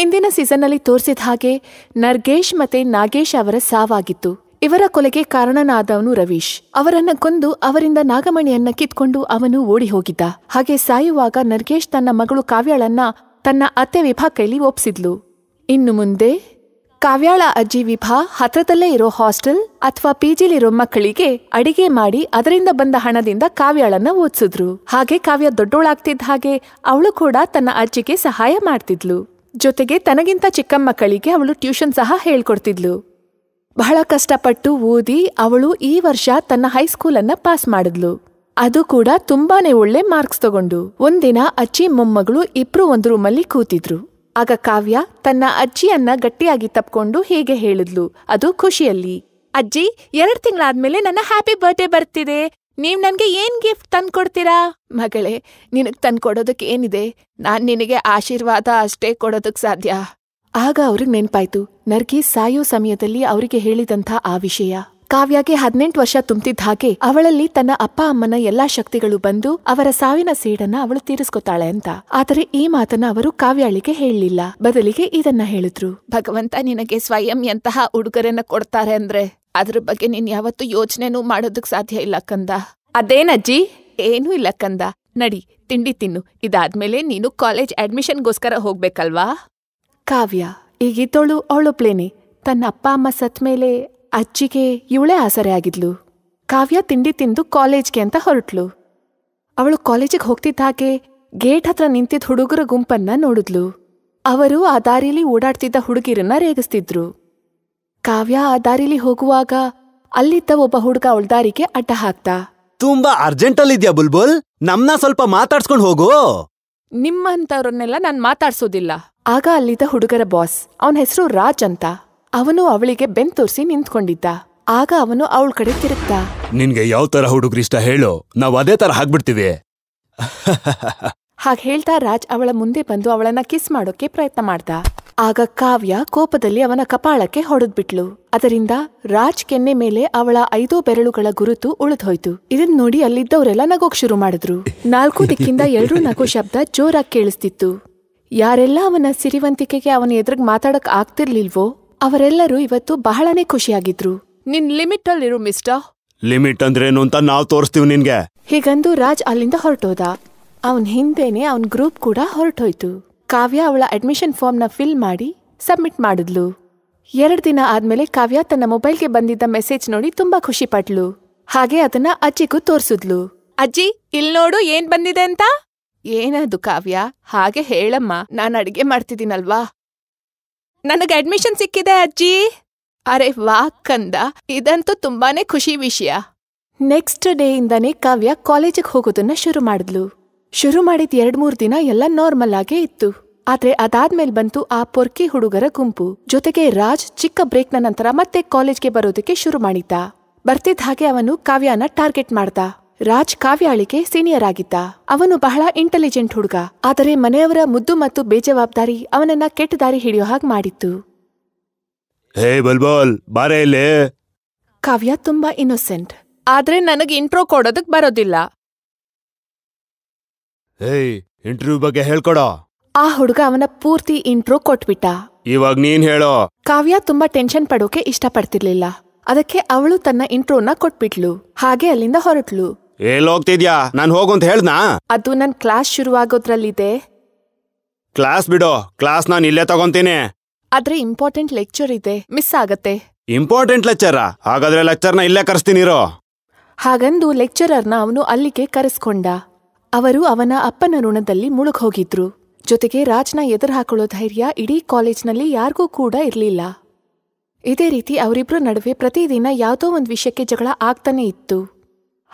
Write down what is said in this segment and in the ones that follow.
ಹಿಂದಿನ ಸೀಸನ್ನಲ್ಲಿ ತೋರಿಸಿದ ಹಾಗೆ ನರ್ಗೇಶ್ ಮತ್ತೆ ನಾಗೇಶ್ ಅವರ ಸಾವಾಗಿತ್ತು ಇವರ ಕೊಲೆಗೆ ಕಾರಣನಾದವನು ರವೀಶ್ ಅವರನ್ನ ಕೊಂದು ಅವರಿಂದ ನಾಗಮಣಿಯನ್ನ ಕಿತ್ಕೊಂಡು ಅವನು ಓಡಿ ಹೋಗಿದ್ದ ಹಾಗೆ ಸಾಯುವಾಗ ನರ್ಗೇಶ್ ತನ್ನ ಮಗಳು ಕಾವ್ಯಾಳನ್ನ ತನ್ನ ಅತ್ತೆ ವಿಭಾ ಕೈಲಿ ಒಪ್ಸಿದ್ಲು ಇನ್ನು ಮುಂದೆ ಕಾವ್ಯಾಳ ಅಜ್ಜಿ ವಿಭಾ ಹತ್ರದಲ್ಲೇ ಇರೋ ಹಾಸ್ಟೆಲ್ ಅಥವಾ ಪಿಜಿಲಿರೋ ಮಕ್ಕಳಿಗೆ ಅಡಿಗೆ ಮಾಡಿ ಅದರಿಂದ ಬಂದ ಹಣದಿಂದ ಕಾವ್ಯಾಳನ್ನ ಓದಿಸಿದ್ರು ಹಾಗೆ ಕಾವ್ಯ ದೊಡ್ಡೋಳಾಗ್ತಿದ್ದ ಹಾಗೆ ಅವಳು ಕೂಡ ತನ್ನ ಅಜ್ಜಿಗೆ ಸಹಾಯ ಮಾಡ್ತಿದ್ಲು ಜೊತೆಗೆ ತನಗಿಂತ ಚಿಕ್ಕ ಮಕ್ಕಳಿಗೆ ಅವಳು ಟ್ಯೂಷನ್ ಸಹ ಹೇಳ್ಕೊಡ್ತಿದ್ಲು ಬಹಳ ಕಷ್ಟಪಟ್ಟು ಓದಿ ಅವಳು ಈ ವರ್ಷ ತನ್ನ ಹೈಸ್ಕೂಲನ್ನ ಪಾಸ್ ಮಾಡಿದ್ಲು ಅದು ಕೂಡ ತುಂಬಾನೇ ಒಳ್ಳೆ ಮಾರ್ಕ್ಸ್ ತಗೊಂಡು ಒಂದಿನ ಅಜ್ಜಿ ಮೊಮ್ಮಗಳು ಇಬ್ರು ಒಂದು ರೂಮಲ್ಲಿ ಕೂತಿದ್ರು ಆಗ ಕಾವ್ಯ ತನ್ನ ಅಜ್ಜಿಯನ್ನ ಗಟ್ಟಿಯಾಗಿ ತಪ್ಕೊಂಡು ಹೀಗೆ ಹೇಳಿದ್ಲು ಅದು ಖುಷಿಯಲ್ಲಿ ಅಜ್ಜಿ ಎರಡು ತಿಂಗಳಾದ್ಮೇಲೆ ನನ್ನ ಹ್ಯಾಪಿ ಬರ್ತ್ಡೇ ಬರ್ತಿದೆ ನೀವ್ ನನ್ಗೆ ಏನ್ ಗಿಫ್ಟ್ ತಂದ್ಕೊಡ್ತೀರಾ ಮಗಳೇ ನಿನಗ್ ತಂದ್ಕೊಡೋದಕ್ಕೆ ಏನಿದೆ ನಾನ್ ನಿನಗೆ ಆಶೀರ್ವಾದ ಅಷ್ಟೇ ಕೊಡೋದಕ್ ಸಾಧ್ಯ ಆಗ ಅವ್ರಿಗ್ ನೆನ್ಪಾಯ್ತು ನರ್ಗಿ ಸಾಯೋ ಸಮಯದಲ್ಲಿ ಅವರಿಗೆ ಹೇಳಿದಂಥ ಆ ವಿಷಯ ಕಾವ್ಯಾಗೆ ಹದಿನೆಂಟು ವರ್ಷ ತುಂಬುತ್ತಿದ್ದ ಹಾಗೆ ಅವಳಲ್ಲಿ ತನ್ನ ಅಪ್ಪ ಅಮ್ಮನ ಎಲ್ಲಾ ಶಕ್ತಿಗಳು ಬಂದು ಅವರ ಸಾವಿನ ಸೇಡನ್ನ ಅವಳು ತೀರಿಸ್ಕೊತಾಳೆ ಅಂತ ಆದರೆ ಈ ಮಾತನ್ನ ಅವರು ಕಾವ್ಯಾಳಿಗೆ ಹೇಳಲಿಲ್ಲ ಬದಲಿಗೆ ಇದನ್ನ ಹೇಳಿದ್ರು ಭಗವಂತ ನಿನಗೆ ಸ್ವಯಂ ಎಂತಹ ಉಡುಗೊರೆನ ಕೊಡ್ತಾರೆ ಅಂದ್ರೆ ಅದ್ರ ಬಗ್ಗೆ ನೀನ್ ಯಾವತ್ತೂ ಯೋಚನೆನೂ ಮಾಡೋದಕ್ ಸಾಧ್ಯ ಇಲ್ಲ ಕಂದ ಅದೇನಜ್ಜಿ ಏನೂ ಇಲ್ಲ ಕಂದ ನಡಿ ತಿಂಡಿ ತಿನ್ನು ಇದಾದ್ಮೇಲೆ ನೀನು ಕಾಲೇಜ್ ಅಡ್ಮಿಷನ್ಗೋಸ್ಕರ ಹೋಗ್ಬೇಕಲ್ವಾ ಕಾವ್ಯ ಈಗಿದ್ದೋಳು ಅವಳೊಬ್ಳೇನೆ ತನ್ನ ಅಪ್ಪ ಅಮ್ಮ ಸತ್ ಮೇಲೆ ಅಜ್ಜಿಗೆ ಇವಳೇ ಆಸರೆ ಆಗಿದ್ಲು ಕಾವ್ಯ ತಿಂಡಿ ತಿಂದು ಕಾಲೇಜ್ಗೆ ಅಂತ ಹೊರಟ್ಲು ಅವಳು ಕಾಲೇಜಿಗೆ ಹೋಗ್ತಿದ್ದ ಹಾಗೆ ಗೇಟ್ ಹತ್ರ ನಿಂತಿದ್ದ ಹುಡುಗರ ಗುಂಪನ್ನ ನೋಡಿದ್ಲು ಅವರು ಆ ದಾರಿಯಲ್ಲಿ ಓಡಾಡ್ತಿದ್ದ ಹುಡುಗಿರನ್ನ ರೇಗಿಸ್ತಿದ್ರು ಕಾವ್ಯ ಆ ದಾರಿಲಿ ಹೋಗುವಾಗ ಅಲ್ಲಿದ್ದ ಒಬ್ಬ ಹುಡುಗ ಅವಳ ದಾರಿಗೆ ಅಡ್ಡ ಹಾಕ್ತಾ ತುಂಬಾ ಅರ್ಜೆಂಟಲ್ಲಿದ್ಯಾ ಬುಲ್ಬುಲ್ ನಮ್ನ ಸ್ವಲ್ಪ ಮಾತಾಡ್ಸ್ಕೊಂಡು ಹೋಗು ನಿಮ್ಮಂಥವ್ರನ್ನೆಲ್ಲ ನಾನ್ ಮಾತಾಡ್ಸೋದಿಲ್ಲ ಆಗ ಅಲ್ಲಿದ್ದ ಹುಡುಗರ ಬಾಸ್ ಅವನ ಹೆಸರು ರಾಜ್ ಅಂತ ಅವನು ಅವಳಿಗೆ ಬೆನ್ ತೋರಿಸಿ ನಿಂತ್ಕೊಂಡಿದ್ದ ಆಗ ಅವನು ಅವಳ ಕಡೆ ತಿರುಗ್ತಾ ನಿನ್ಗೆ ಯಾವ ತರ ಹುಡುಗ್ರಿಷ್ಟ ಹೇಳು ನಾವು ಅದೇ ತರ ಹಾಕ್ಬಿಡ್ತೀವಿ ಹಾಗೆ ಹೇಳ್ತಾ ರಾಜ್ ಅವಳ ಮುಂದೆ ಬಂದು ಅವಳನ್ನ ಕಿಸ್ ಮಾಡೋಕೆ ಪ್ರಯತ್ನ ಮಾಡ್ದ ಆಗ ಕಾವ್ಯ ಕೋಪದಲ್ಲಿ ಅವನ ಕಪಾಳಕ್ಕೆ ಹೊಡೆದ್ಬಿಟ್ಲು ಅದರಿಂದ ರಾಜ್ ಕೆನ್ನೆ ಮೇಲೆ ಅವಳ ಐದು ಬೆರಳುಗಳ ಗುರುತು ಉಳಿದೋಯ್ತು ಇದನ್ ನೋಡಿ ಅಲ್ಲಿದ್ದವರೆಲ್ಲ ನಗೋಕ್ ಶುರು ಮಾಡಿದ್ರು ನಾಲ್ಕು ದಿಕ್ಕಿಂದ ಎಲ್ರೂ ನಗು ಶಬ್ದ ಜೋರಾಗಿ ಕೇಳಿಸ್ತಿತ್ತು ಯಾರೆಲ್ಲ ಅವನ ಸಿರಿವಂತಿಕೆಗೆ ಅವನ ಎದುರಿಗೆ ಮಾತಾಡಕ್ ಆಗ್ತಿರ್ಲಿಲ್ವೋ ಅವರೆಲ್ಲರೂ ಇವತ್ತು ಬಹಳನೇ ಖುಷಿಯಾಗಿದ್ರು ನಿನ್ ಲಿಮಿಟ್ ಅಲ್ಲಿರು ಮಿಸ್ಟರ್ ಲಿಮಿಟ್ ಅಂದ್ರೇನು ಅಂತ ನಾವ್ ತೋರಿಸ್ತೀವಿ ನಿನ್ಗೆ ಹೀಗಂದು ರಾಜ್ ಅಲ್ಲಿಂದ ಹೊರಟೋದ ಅವನ ಹಿಂದೆನೇ ಅವನ ಗ್ರೂಪ್ ಕೂಡ ಹೊರಟೋಯ್ತು ಕಾವ್ಯ ಅವಳ ಅಡ್ಮಿಷನ್ ಫಾರ್ಮ್ನ ಫಿಲ್ ಮಾಡಿ ಸಬ್ಮಿಟ್ ಮಾಡಿದ್ಲು ಎರಡು ದಿನ ಆದ್ಮೇಲೆ ಕಾವ್ಯ ತನ್ನ ಮೊಬೈಲ್ಗೆ ಬಂದಿದ್ದ ಮೆಸೇಜ್ ನೋಡಿ ತುಂಬಾ ಖುಷಿ ಪಟ್ಲು ಹಾಗೆ ಅದನ್ನ ಅಜ್ಜಿಗೂ ತೋರಿಸಿದ್ಲು ಅಜ್ಜಿ ಇಲ್ ನೋಡು ಏನ್ ಬಂದಿದೆ ಅಂತ ಏನದು ಕಾವ್ಯ ಹಾಗೆ ಹೇಳಮ್ಮ ನಾನು ಅಡಿಗೆ ಮಾಡ್ತಿದ್ದೀನಲ್ವಾ ನನಗೆ ಅಡ್ಮಿಷನ್ ಸಿಕ್ಕಿದೆ ಅಜ್ಜಿ ಅರೆ ವಾ ಕಂದ ಇದಂತೂ ತುಂಬಾನೇ ಖುಷಿ ವಿಷಯ ನೆಕ್ಸ್ಟ್ ಡೇ ಇಂದಾನೇ ಕಾವ್ಯ ಕಾಲೇಜಿಗೆ ಹೋಗೋದನ್ನ ಶುರು ಮಾಡಿದ್ಲು ಶುರು ಮಾಡಿದ ಎರಡ್ಮೂರು ದಿನ ಎಲ್ಲ ನಾರ್ಮಲ್ ಆಗೇ ಇತ್ತು ಆದ್ರೆ ಅದಾದ್ಮೇಲೆ ಬಂತು ಆ ಪೊರ್ಕಿ ಹುಡುಗರ ಗುಂಪು ಜೊತೆಗೆ ರಾಜ್ ಚಿಕ್ಕ ಬ್ರೇಕ್ನ ನಂತರ ಮತ್ತೆ ಕಾಲೇಜ್ಗೆ ಬರೋದಕ್ಕೆ ಶುರು ಮಾಡಿದ್ದ ಬರ್ತಿದ್ದ ಹಾಗೆ ಅವನು ಕಾವ್ಯಾನ ಟಾರ್ಗೆಟ್ ಮಾಡ್ದ ರಾಜ್ ಕಾವ್ಯಾಳಿಗೆ ಸೀನಿಯರ್ ಆಗಿದ್ದ ಅವನು ಬಹಳ ಇಂಟೆಲಿಜೆಂಟ್ ಹುಡುಗ ಆದರೆ ಮನೆಯವರ ಮುದ್ದು ಮತ್ತು ಬೇಜವಾಬ್ದಾರಿ ಅವನನ್ನ ಕೆಟ್ಟ ದಾರಿ ಹಿಡಿಯೋ ಹಾಗೆ ಮಾಡಿತ್ತು ಕಾವ್ಯ ತುಂಬಾ ಇನ್ನೊಸೆಂಟ್ ಆದ್ರೆ ನನಗೆ ಇಂಟ್ರೋ ಕೊಡೋದಕ್ ಬರೋದಿಲ್ಲ ಹೇಯ್ ಇಂಟರ್ವ್ಯೂ ಬಗ್ಗೆ ಹೇಳ್ಕೊಡೋ ಆ ಹುಡುಗ ಅವನ ಪೂರ್ತಿ ಇಂಟ್ರೋ ಕೊಟ್ಬಿಟ್ಟ ಇವಾಗ ನೀನ್ ಹೇಳೋ ಕಾವ್ಯ ತುಂಬಾ ಟೆನ್ಷನ್ ಪಡೋಕೆ ಇಷ್ಟಪಡ್ತಿರ್ಲಿಲ್ಲ ಅದಕ್ಕೆ ಅವಳು ತನ್ನ ಇಂಟ್ರೋನ ಕೊಟ್ಬಿಟ್ಲು ಹಾಗೆ ಅಲ್ಲಿಂದ ಹೊರಟ್ಲು ಎಲ್ ಹೋಗ್ತಿದ್ಯಾ ನಾನು ಹೋಗು ಅಂತ ಹೇಳ್ದಾ ಅದು ನನ್ ಕ್ಲಾಸ್ ಶುರುವಾಗೋದ್ರಲ್ಲಿದೆ ಕ್ಲಾಸ್ ಬಿಡೋ ಕ್ಲಾಸ್ ನಾನು ಇಲ್ಲೇ ತಗೊಂತೀನಿ ಆದ್ರೆ ಇಂಪಾರ್ಟೆಂಟ್ ಲೆಕ್ಚರ್ ಇದೆ ಮಿಸ್ ಆಗತ್ತೆ ಇಂಪಾರ್ಟೆಂಟ್ ಲೆಕ್ಚರ ಹಾಗಾದ್ರೆ ಲೆಕ್ಚರ್ನ ಇಲ್ಲೇ ಕರೆಸ್ತೀನಿರೋ ಹಾಗಂದು ಲೆಕ್ಚರರ್ನ ಅವನು ಅಲ್ಲಿಗೆ ಕರೆಸ್ಕೊಂಡ ಅವರು ಅವನ ಅಪ್ಪನ ಋಣದಲ್ಲಿ ಮುಳುಗೋಗಿದ್ರು ಜೊತೆಗೆ ರಾಜ್ನ ಎದುರು ಹಾಕೊಳ್ಳೋ ಧೈರ್ಯ ಇಡೀ ಕಾಲೇಜ್ನಲ್ಲಿ ಯಾರಿಗೂ ಕೂಡ ಇರಲಿಲ್ಲ ಇದೇ ರೀತಿ ಅವರಿಬ್ಬರ ನಡುವೆ ಪ್ರತಿದಿನ ಯಾವುದೋ ಒಂದು ವಿಷಯಕ್ಕೆ ಜಗಳ ಆಗ್ತಾನೆ ಇತ್ತು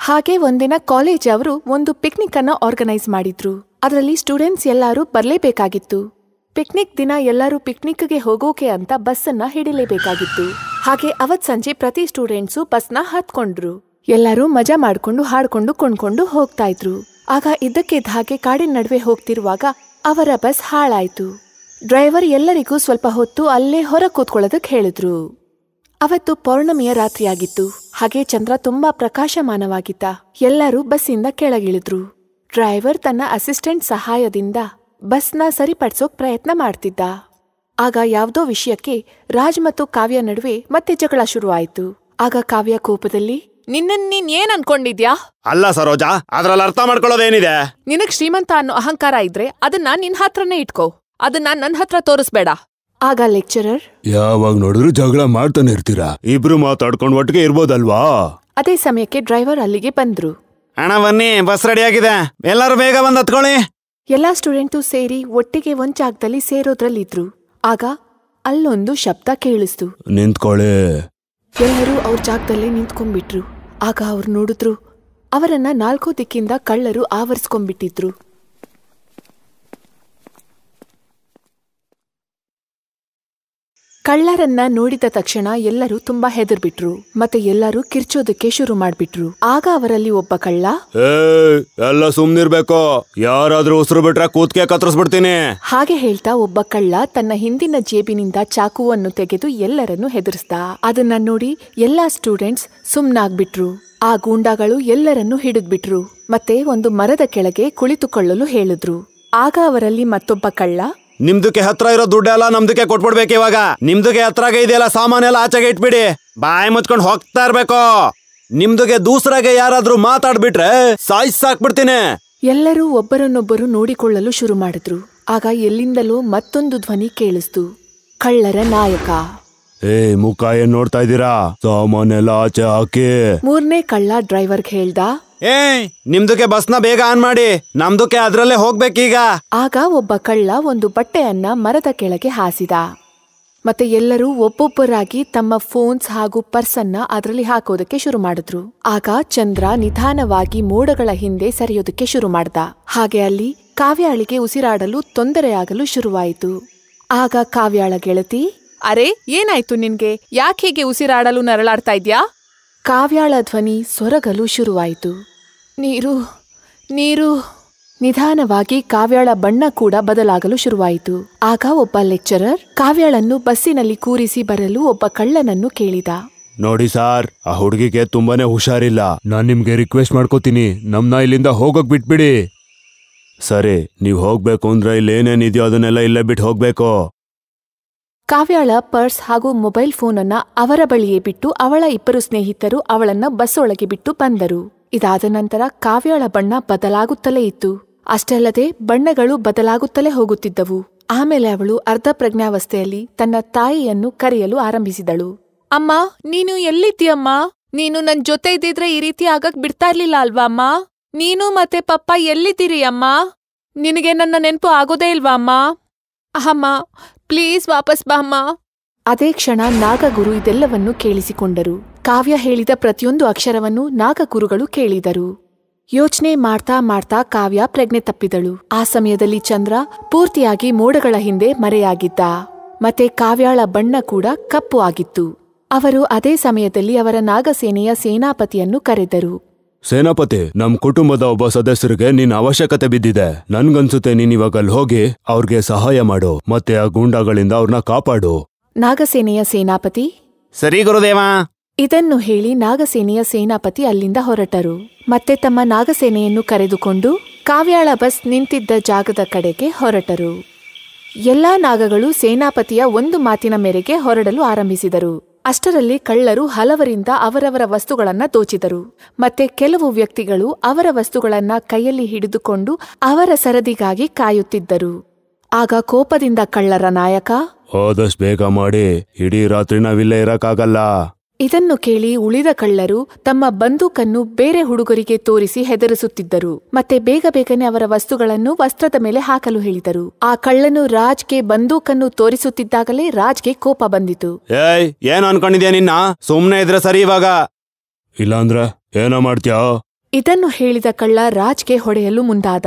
ಹಾಗೆ ಒಂದಿನ ಕಾಲೇಜ್ ಅವರು ಒಂದು ಪಿಕ್ನಿಕ್ ಅನ್ನ ಆರ್ಗನೈಸ್ ಮಾಡಿದ್ರು ಅದರಲ್ಲಿ ಸ್ಟೂಡೆಂಟ್ಸ್ ಎಲ್ಲರೂ ಬರಲೇಬೇಕಾಗಿತ್ತು ಪಿಕ್ನಿಕ್ ದಿನ ಎಲ್ಲರೂ ಪಿಕ್ನಿಕ್ಗೆ ಹೋಗೋಕೆ ಅಂತ ಬಸ್ಸನ್ನ ಹಿಡಿಲೇಬೇಕಾಗಿತ್ತು ಹಾಗೆ ಅವತ್ ಸಂಜೆ ಪ್ರತಿ ಸ್ಟೂಡೆಂಟ್ಸು ಬಸ್ನ ಹತ್ಕೊಂಡ್ರು ಎಲ್ಲರೂ ಮಜಾ ಮಾಡ್ಕೊಂಡು ಹಾಡ್ಕೊಂಡು ಕೊಂಡ್ಕೊಂಡು ಹೋಗ್ತಾ ಇದ್ರು ಆಗ ಇದ್ದಕ್ಕಿದ್ದಾಗೆ ಕಾಡಿನ ನಡುವೆ ಹೋಗ್ತಿರುವಾಗ ಅವರ ಬಸ್ ಹಾಳಾಯ್ತು ಡ್ರೈವರ್ ಎಲ್ಲರಿಗೂ ಸ್ವಲ್ಪ ಹೊತ್ತು ಅಲ್ಲೇ ಹೊರ ಕೂತ್ಕೊಳ್ಳೋದಕ್ಕೆ ಹೇಳಿದ್ರು ಅವತ್ತು ಪೌರ್ಣಮಿಯ ರಾತ್ರಿಯಾಗಿತ್ತು ಹಾಗೆ ಚಂದ್ರ ತುಂಬಾ ಪ್ರಕಾಶಮಾನವಾಗಿದ್ದ ಎಲ್ಲರೂ ಬಸ್ಸಿಂದ ಕೆಳಗಿಳಿದ್ರು ಡ್ರೈವರ್ ತನ್ನ ಅಸಿಸ್ಟೆಂಟ್ ಸಹಾಯದಿಂದ ಬಸ್ನ ಸರಿಪಡಿಸೋಕ್ ಪ್ರಯತ್ನ ಮಾಡ್ತಿದ್ದ ಆಗ ಯಾವುದೋ ವಿಷಯಕ್ಕೆ ರಾಜ್ ಮತ್ತು ಕಾವ್ಯ ನಡುವೆ ಮತ್ತೆ ಜಗಳ ಶುರುವಾಯಿತು ಆಗ ಕಾವ್ಯ ಕೋಪದಲ್ಲಿ ನಿನ್ನ ನೀನ್ ಏನ್ ಅನ್ಕೊಂಡಿದ್ಯಾ ಅಲ್ಲ ಸರೋಜಾ ಅದ್ರಲ್ಲಿ ಅರ್ಥ ಮಾಡ್ಕೊಳ್ಳೋದೇನಿದೆ ನಿನಗ್ ಶ್ರೀಮಂತ ಅನ್ನೋ ಅಹಂಕಾರ ಇದ್ರೆ ಅದನ್ನ ನಿನ್ ಹತ್ರನೇ ಇಟ್ಕೋ ಅದನ್ನ ನನ್ ಹತ್ರ ತೋರಿಸ್ಬೇಡ ಆಗ ಲೆಕ್ಚರರ್ ಯಾವಾಗ ನೋಡಿದ್ರು ಜಗಳ ಮಾಡ್ತಾನೆ ಇರ್ತೀರಾ ಇಬ್ರು ಮಾತಾಡ್ಕೊಂಡು ಒಟ್ಟಿಗೆ ಇರ್ಬೋದಲ್ವಾ ಅದೇ ಸಮಯಕ್ಕೆ ಡ್ರೈವರ್ ಅಲ್ಲಿಗೆ ಬಂದ್ರು ಅಣ ಬನ್ನಿ ಬಸ್ ರೆಡಿ ಆಗಿದೆ ಎಲ್ಲರೂ ಬೇಗ ಬಂದ್ ಹತ್ಕೊಳ್ಳಿ ಎಲ್ಲಾ ಸ್ಟೂಡೆಂಟು ಸೇರಿ ಒಟ್ಟಿಗೆ ಒಂದ್ ಜಾಗದಲ್ಲಿ ಸೇರೋದ್ರಲ್ಲಿ ಇದ್ರು ಆಗ ಅಲ್ಲೊಂದು ಶಬ್ದ ಕೇಳಿಸ್ತು ನಿಂತ್ಕೊಳ್ಳಿ ಎಲ್ಲರೂ ಅವ್ರ ಜಾಗದಲ್ಲಿ ನಿಂತ್ಕೊಂಡ್ಬಿಟ್ರು ಆಗ ಅವ್ರು ನೋಡಿದ್ರು ಅವರನ್ನ ನಾಲ್ಕೋ ದಿಕ್ಕಿಂದ ಕಳ್ಳರು ಆವರಿಸ್ಕೊಂಡ್ಬಿಟ್ಟಿದ್ರು ಕಳ್ಳರನ್ನ ನೋಡಿದ ತಕ್ಷಣ ಎಲ್ಲರೂ ತುಂಬಾ ಹೆದರ್ಬಿಟ್ರು ಮತ್ತೆ ಎಲ್ಲರೂ ಕಿರ್ಚೋದಕ್ಕೆ ಶುರು ಮಾಡ್ಬಿಟ್ರು ಆಗ ಅವರಲ್ಲಿ ಒಬ್ಬ ಕಳ್ಳ ಎಲ್ಲ ಸುಮ್ನಿರ್ಬೇಕು ಯಾರಾದ್ರೂ ಉಸಿರು ಬಿಟ್ರೆ ಕೂತ್ಕೆ ಕತ್ರಿಸ್ಬಿಡ್ತೀನಿ ಹಾಗೆ ಹೇಳ್ತಾ ಒಬ್ಬ ಕಳ್ಳ ತನ್ನ ಹಿಂದಿನ ಜೇಬಿನಿಂದ ಚಾಕುವನ್ನು ತೆಗೆದು ಎಲ್ಲರನ್ನು ಹೆದರ್ಸ್ದ ಅದನ್ನ ನೋಡಿ ಎಲ್ಲಾ ಸ್ಟೂಡೆಂಟ್ಸ್ ಸುಮ್ನಾಗ್ಬಿಟ್ರು ಆ ಗೂಂಡಾಗಳು ಎಲ್ಲರನ್ನು ಹಿಡಿದ್ಬಿಟ್ರು ಮತ್ತೆ ಒಂದು ಮರದ ಕೆಳಗೆ ಕುಳಿತುಕೊಳ್ಳಲು ಹೇಳಿದ್ರು ಆಗ ಅವರಲ್ಲಿ ಮತ್ತೊಬ್ಬ ಕಳ್ಳ ನಿಮ್ದಕ್ಕೆ ಹತ್ರ ಇರೋ ದುಡ್ಡೆಲ್ಲ ನಮ್ದಕ್ಕೆ ಕೊಟ್ಬಿಡ್ಬೇಕು ಇವಾಗ ನಿಮ್ದಕ್ಕೆ ಹತ್ರ ಇದೆಯಲ್ಲ ಸಾಮಾನೆಲ್ಲ ಆಚೆಗೆ ಇಟ್ಬಿಡಿ ಬಾಯಿ ಮುಚ್ಕೊಂಡು ಹೋಗ್ತಾ ಇರ್ಬೇಕು ನಿಮ್ದುಗೆ ದೂಸರಾಗೆ ಯಾರಾದ್ರೂ ಮಾತಾಡ್ಬಿಟ್ರೆ ಸಾಯಿಸ್ ಸಾಕ್ಬಿಡ್ತೀನಿ ಎಲ್ಲರೂ ಒಬ್ಬರನ್ನೊಬ್ಬರು ನೋಡಿಕೊಳ್ಳಲು ಶುರು ಮಾಡಿದ್ರು ಆಗ ಎಲ್ಲಿಂದಲೂ ಮತ್ತೊಂದು ಧ್ವನಿ ಕೇಳಿಸ್ತು ಕಳ್ಳರ ನಾಯಕ ಏ ಮುಖ ಏನ್ ನೋಡ್ತಾ ಇದ್ದೀರಾ ಸಾಮಾನೆಲ್ಲ ಆಚೆ ಹಾಕಿ ಮೂರನೇ ಕಳ್ಳ ಡ್ರೈವರ್ಗೆ ಹೇಳ್ದ ಏ ನಿಮ್ದಕ್ಕೆ ಬಸ್ನ ಬೇಗ ಆನ್ ಮಾಡಿ ನಮ್ದಕ್ಕೆ ಅದ್ರಲ್ಲೇ ಹೋಗ್ಬೇಕೀಗ ಆಗ ಒಬ್ಬ ಕಳ್ಳ ಒಂದು ಬಟ್ಟೆಯನ್ನ ಮರದ ಕೆಳಗೆ ಹಾಸಿದ ಮತ್ತೆ ಎಲ್ಲರೂ ಒಬ್ಬೊಬ್ಬರಾಗಿ ತಮ್ಮ ಫೋನ್ಸ್ ಹಾಗೂ ಪರ್ಸನ್ನ ಅದರಲ್ಲಿ ಹಾಕೋದಕ್ಕೆ ಶುರು ಮಾಡಿದ್ರು ಆಗ ಚಂದ್ರ ನಿಧಾನವಾಗಿ ಮೋಡಗಳ ಹಿಂದೆ ಸರಿಯೋದಕ್ಕೆ ಶುರು ಮಾಡ್ದ ಹಾಗೆ ಅಲ್ಲಿ ಕಾವ್ಯಾಳಿಗೆ ಉಸಿರಾಡಲು ತೊಂದರೆಯಾಗಲು ಶುರುವಾಯಿತು ಆಗ ಕಾವ್ಯಾಳ ಗೆಳತಿ ಅರೆ ಏನಾಯ್ತು ನಿನ್ಗೆ ಯಾಕೆ ಹೀಗೆ ಉಸಿರಾಡಲು ನರಳಾಡ್ತಾ ಇದ್ಯಾ ಕಾವ್ಯಾಳ ಧ್ವನಿ ಸೊರಗಲು ಶುರುವಾಯಿತು ನೀರು ನೀರು ನಿಧಾನವಾಗಿ ಕಾವ್ಯಾಳ ಬಣ್ಣ ಕೂಡ ಬದಲಾಗಲು ಶುರುವಾಯಿತು ಆಗ ಒಬ್ಬ ಲೆಕ್ಚರರ್ ಕಾವ್ಯಾಳನ್ನು ಬಸ್ಸಿನಲ್ಲಿ ಕೂರಿಸಿ ಬರಲು ಒಬ್ಬ ಕಳ್ಳನನ್ನು ಕೇಳಿದ ನೋಡಿ ಸಾರ್ ಆ ಹುಡುಗಿಗೆ ತುಂಬಾನೇ ಹುಷಾರಿಲ್ಲ ನಾನ್ ನಿಮ್ಗೆ ರಿಕ್ವೆಸ್ಟ್ ಮಾಡ್ಕೋತೀನಿ ನಮ್ನ ಇಲ್ಲಿಂದ ಹೋಗಕ್ ಬಿಟ್ಬಿಡಿ ಸರಿ ನೀವು ಹೋಗ್ಬೇಕು ಅಂದ್ರೆ ಇಲ್ಲೇನೇನಿದೆಯೋ ಅದನ್ನೆಲ್ಲ ಇಲ್ಲೇ ಬಿಟ್ಟು ಹೋಗ್ಬೇಕು ಕಾವ್ಯಾಳ ಪರ್ಸ್ ಹಾಗೂ ಮೊಬೈಲ್ ಫೋನನ್ನ ಅವರ ಬಳಿಯೇ ಬಿಟ್ಟು ಅವಳ ಇಬ್ಬರು ಸ್ನೇಹಿತರು ಅವಳನ್ನ ಬಸ್ಸೊಳಗೆ ಬಿಟ್ಟು ಬಂದರು ಇದಾದ ನಂತರ ಕಾವ್ಯಾಳ ಬಣ್ಣ ಬದಲಾಗುತ್ತಲೇ ಇತ್ತು ಅಷ್ಟಲ್ಲದೆ ಬಣ್ಣಗಳು ಬದಲಾಗುತ್ತಲೇ ಹೋಗುತ್ತಿದ್ದವು ಆಮೇಲೆ ಅವಳು ಅರ್ಧ ಪ್ರಜ್ಞಾವಸ್ಥೆಯಲ್ಲಿ ತನ್ನ ತಾಯಿಯನ್ನು ಕರೆಯಲು ಆರಂಭಿಸಿದಳು ಅಮ್ಮ ನೀನು ಎಲ್ಲಿದ್ದೀಯಮ್ಮ ನೀನು ನನ್ ಜೊತೆ ಇದ್ದಿದ್ರೆ ಈ ರೀತಿ ಆಗಕ್ ಬಿಡ್ತಾ ಇರ್ಲಿಲ್ಲ ಅಲ್ವಾ ಅಮ್ಮ ನೀನು ಮತ್ತೆ ಪಪ್ಪ ಎಲ್ಲಿದ್ದೀರಿ ಅಮ್ಮ ನಿನಗೆ ನನ್ನ ನೆನಪು ಆಗೋದೇ ಇಲ್ವಾ ಅಮ್ಮ ಅಹಮ್ಮ ಪ್ಲೀಸ್ ವಾಪಸ್ ಬಾಮ್ಮ ಅದೇ ಕ್ಷಣ ನಾಗಗುರು ಇದೆಲ್ಲವನ್ನೂ ಕೇಳಿಸಿಕೊಂಡರು ಕಾವ್ಯ ಹೇಳಿದ ಪ್ರತಿಯೊಂದು ಅಕ್ಷರವನ್ನು ನಾಗಗುರುಗಳು ಕೇಳಿದರು ಯೋಚನೆ ಮಾಡ್ತಾ ಮಾಡ್ತಾ ಕಾವ್ಯ ಪ್ರಜ್ಞೆ ತಪ್ಪಿದಳು ಆ ಸಮಯದಲ್ಲಿ ಚಂದ್ರ ಪೂರ್ತಿಯಾಗಿ ಮೋಡಗಳ ಹಿಂದೆ ಮರೆಯಾಗಿದ್ದ ಮತ್ತೆ ಕಾವ್ಯಾಳ ಬಣ್ಣ ಕೂಡ ಕಪ್ಪು ಆಗಿತ್ತು ಅವರು ಅದೇ ಸಮಯದಲ್ಲಿ ಅವರ ನಾಗಸೇನೆಯ ಸೇನಾಪತಿಯನ್ನು ಕರೆದರು ಸೇನಾಪತಿ ನಮ್ ಕುಟುಂಬದ ಒಬ್ಬ ಸದಸ್ಯರಿಗೆ ನಿನ್ ಅವಶ್ಯಕತೆ ಬಿದ್ದಿದೆ ನನ್ಗನ್ಸುತ್ತೆ ನೀನ್ ಇವಾಗ ಅಲ್ಲಿ ಹೋಗಿ ಅವ್ರಿಗೆ ಸಹಾಯ ಮಾಡು ಮತ್ತೆ ಆ ಗೂಂಡಾಗಳಿಂದ ಅವ್ರನ್ನ ಕಾಪಾಡು ನಾಗಸೇನೆಯ ಸೇನಾಪತಿ ಸರಿ ಗುರುದೇವ ಇದನ್ನು ಹೇಳಿ ನಾಗಸೇನೆಯ ಸೇನಾಪತಿ ಅಲ್ಲಿಂದ ಹೊರಟರು ಮತ್ತೆ ತಮ್ಮ ನಾಗಸೇನೆಯನ್ನು ಕರೆದುಕೊಂಡು ಕಾವ್ಯಾಳ ಬಸ್ ನಿಂತಿದ್ದ ಜಾಗದ ಕಡೆಗೆ ಹೊರಟರು ಎಲ್ಲಾ ನಾಗಗಳು ಸೇನಾಪತಿಯ ಒಂದು ಮಾತಿನ ಮೇರೆಗೆ ಹೊರಡಲು ಆರಂಭಿಸಿದರು ಅಷ್ಟರಲ್ಲಿ ಕಳ್ಳರು ಹಲವರಿಂದ ಅವರವರ ವಸ್ತುಗಳನ್ನ ದೋಚಿದರು ಮತ್ತೆ ಕೆಲವು ವ್ಯಕ್ತಿಗಳು ಅವರ ವಸ್ತುಗಳನ್ನ ಕೈಯಲ್ಲಿ ಹಿಡಿದುಕೊಂಡು ಅವರ ಸರದಿಗಾಗಿ ಕಾಯುತ್ತಿದ್ದರು ಆಗ ಕೋಪದಿಂದ ಕಳ್ಳರ ನಾಯಕ ಹೋದಷ್ಟು ಬೇಗ ಮಾಡಿ ಇಡೀ ರಾತ್ರಿ ನಾವಿಲ್ಲೇ ಇರಕ್ಕಾಗಲ್ಲ ಇದನ್ನು ಕೇಳಿ ಉಳಿದ ಕಳ್ಳರು ತಮ್ಮ ಬಂದೂಕನ್ನು ಬೇರೆ ಹುಡುಗರಿಗೆ ತೋರಿಸಿ ಹೆದರಿಸುತ್ತಿದ್ದರು ಮತ್ತೆ ಬೇಗ ಬೇಗನೆ ಅವರ ವಸ್ತುಗಳನ್ನು ವಸ್ತ್ರದ ಮೇಲೆ ಹಾಕಲು ಹೇಳಿದರು ಆ ಕಳ್ಳನು ರಾಜ್ಗೆ ಬಂದೂಕನ್ನು ತೋರಿಸುತ್ತಿದ್ದಾಗಲೇ ರಾಜ್ಗೆ ಕೋಪ ಬಂದಿತು ಏಯ್ ಏನು ಅನ್ಕೊಂಡಿದ್ಯಾ ನಿನ್ನ ಸುಮ್ನೆ ಇದ್ರೆ ಸರಿ ಇವಾಗ ಇಲ್ಲಾಂದ್ರ ಏನೋ ಮಾಡ್ತೀಯಾ ಇದನ್ನು ಹೇಳಿದ ಕಳ್ಳ ರಾಜ್ಗೆ ಹೊಡೆಯಲು ಮುಂದಾದ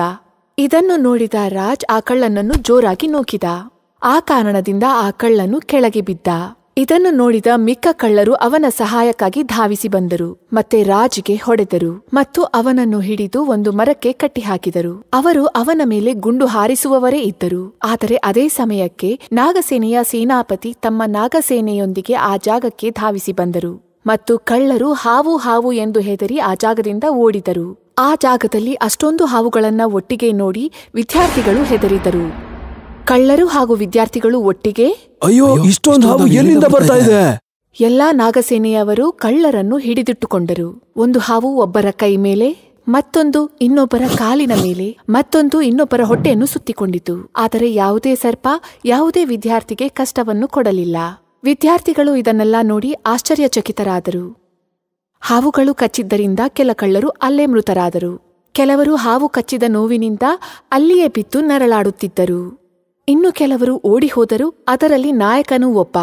ಇದನ್ನು ನೋಡಿದ ರಾಜ್ ಆ ಕಳ್ಳನನ್ನು ಜೋರಾಗಿ ನೋಕಿದ ಆ ಕಾರಣದಿಂದ ಆ ಕಳ್ಳನು ಕೆಳಗೆ ಬಿದ್ದ ಇದನ್ನು ನೋಡಿದ ಮಿಕ್ಕ ಕಳ್ಳರು ಅವನ ಸಹಾಯಕ್ಕಾಗಿ ಧಾವಿಸಿ ಬಂದರು ಮತ್ತೆ ರಾಜಿಗೆ ಹೊಡೆದರು ಮತ್ತು ಅವನನ್ನು ಹಿಡಿದು ಒಂದು ಮರಕ್ಕೆ ಕಟ್ಟಿಹಾಕಿದರು ಅವರು ಅವನ ಮೇಲೆ ಗುಂಡು ಹಾರಿಸುವವರೇ ಇದ್ದರು ಆದರೆ ಅದೇ ಸಮಯಕ್ಕೆ ನಾಗಸೇನೆಯ ಸೇನಾಪತಿ ತಮ್ಮ ನಾಗಸೇನೆಯೊಂದಿಗೆ ಆ ಜಾಗಕ್ಕೆ ಧಾವಿಸಿ ಬಂದರು ಮತ್ತು ಕಳ್ಳರು ಹಾವು ಹಾವು ಎಂದು ಹೆದರಿ ಆ ಜಾಗದಿಂದ ಓಡಿದರು ಆ ಜಾಗದಲ್ಲಿ ಅಷ್ಟೊಂದು ಹಾವುಗಳನ್ನ ಒಟ್ಟಿಗೆ ನೋಡಿ ವಿದ್ಯಾರ್ಥಿಗಳು ಹೆದರಿದರು ಕಳ್ಳರು ಹಾಗೂ ವಿದ್ಯಾರ್ಥಿಗಳು ಒಟ್ಟಿಗೆ ಅಯ್ಯೋ ಇಷ್ಟೊಂದು ಹಾವು ಎಲ್ಲಿಂದ ಬರ್ತಾ ಇದೆ ಎಲ್ಲಾ ನಾಗಸೇನೆಯವರು ಕಳ್ಳರನ್ನು ಹಿಡಿದಿಟ್ಟುಕೊಂಡರು ಒಂದು ಹಾವು ಒಬ್ಬರ ಕೈ ಮೇಲೆ ಮತ್ತೊಂದು ಇನ್ನೊಬ್ಬರ ಕಾಲಿನ ಮೇಲೆ ಮತ್ತೊಂದು ಇನ್ನೊಬ್ಬರ ಹೊಟ್ಟೆಯನ್ನು ಸುತ್ತಿಕೊಂಡಿತು ಆದರೆ ಯಾವುದೇ ಸರ್ಪ ಯಾವುದೇ ವಿದ್ಯಾರ್ಥಿಗೆ ಕಷ್ಟವನ್ನು ಕೊಡಲಿಲ್ಲ ವಿದ್ಯಾರ್ಥಿಗಳು ಇದನ್ನೆಲ್ಲ ನೋಡಿ ಆಶ್ಚರ್ಯಚಕಿತರಾದರು ಹಾವುಗಳು ಕಚ್ಚಿದ್ದರಿಂದ ಕೆಲ ಕಳ್ಳರು ಅಲ್ಲೇ ಮೃತರಾದರು ಕೆಲವರು ಹಾವು ಕಚ್ಚಿದ ನೋವಿನಿಂದ ಅಲ್ಲಿಯೇ ಬಿದ್ದು ನರಳಾಡುತ್ತಿದ್ದರು ಇನ್ನು ಕೆಲವರು ಓಡಿ ಅದರಲ್ಲಿ ನಾಯಕನೂ ಒಬ್ಬ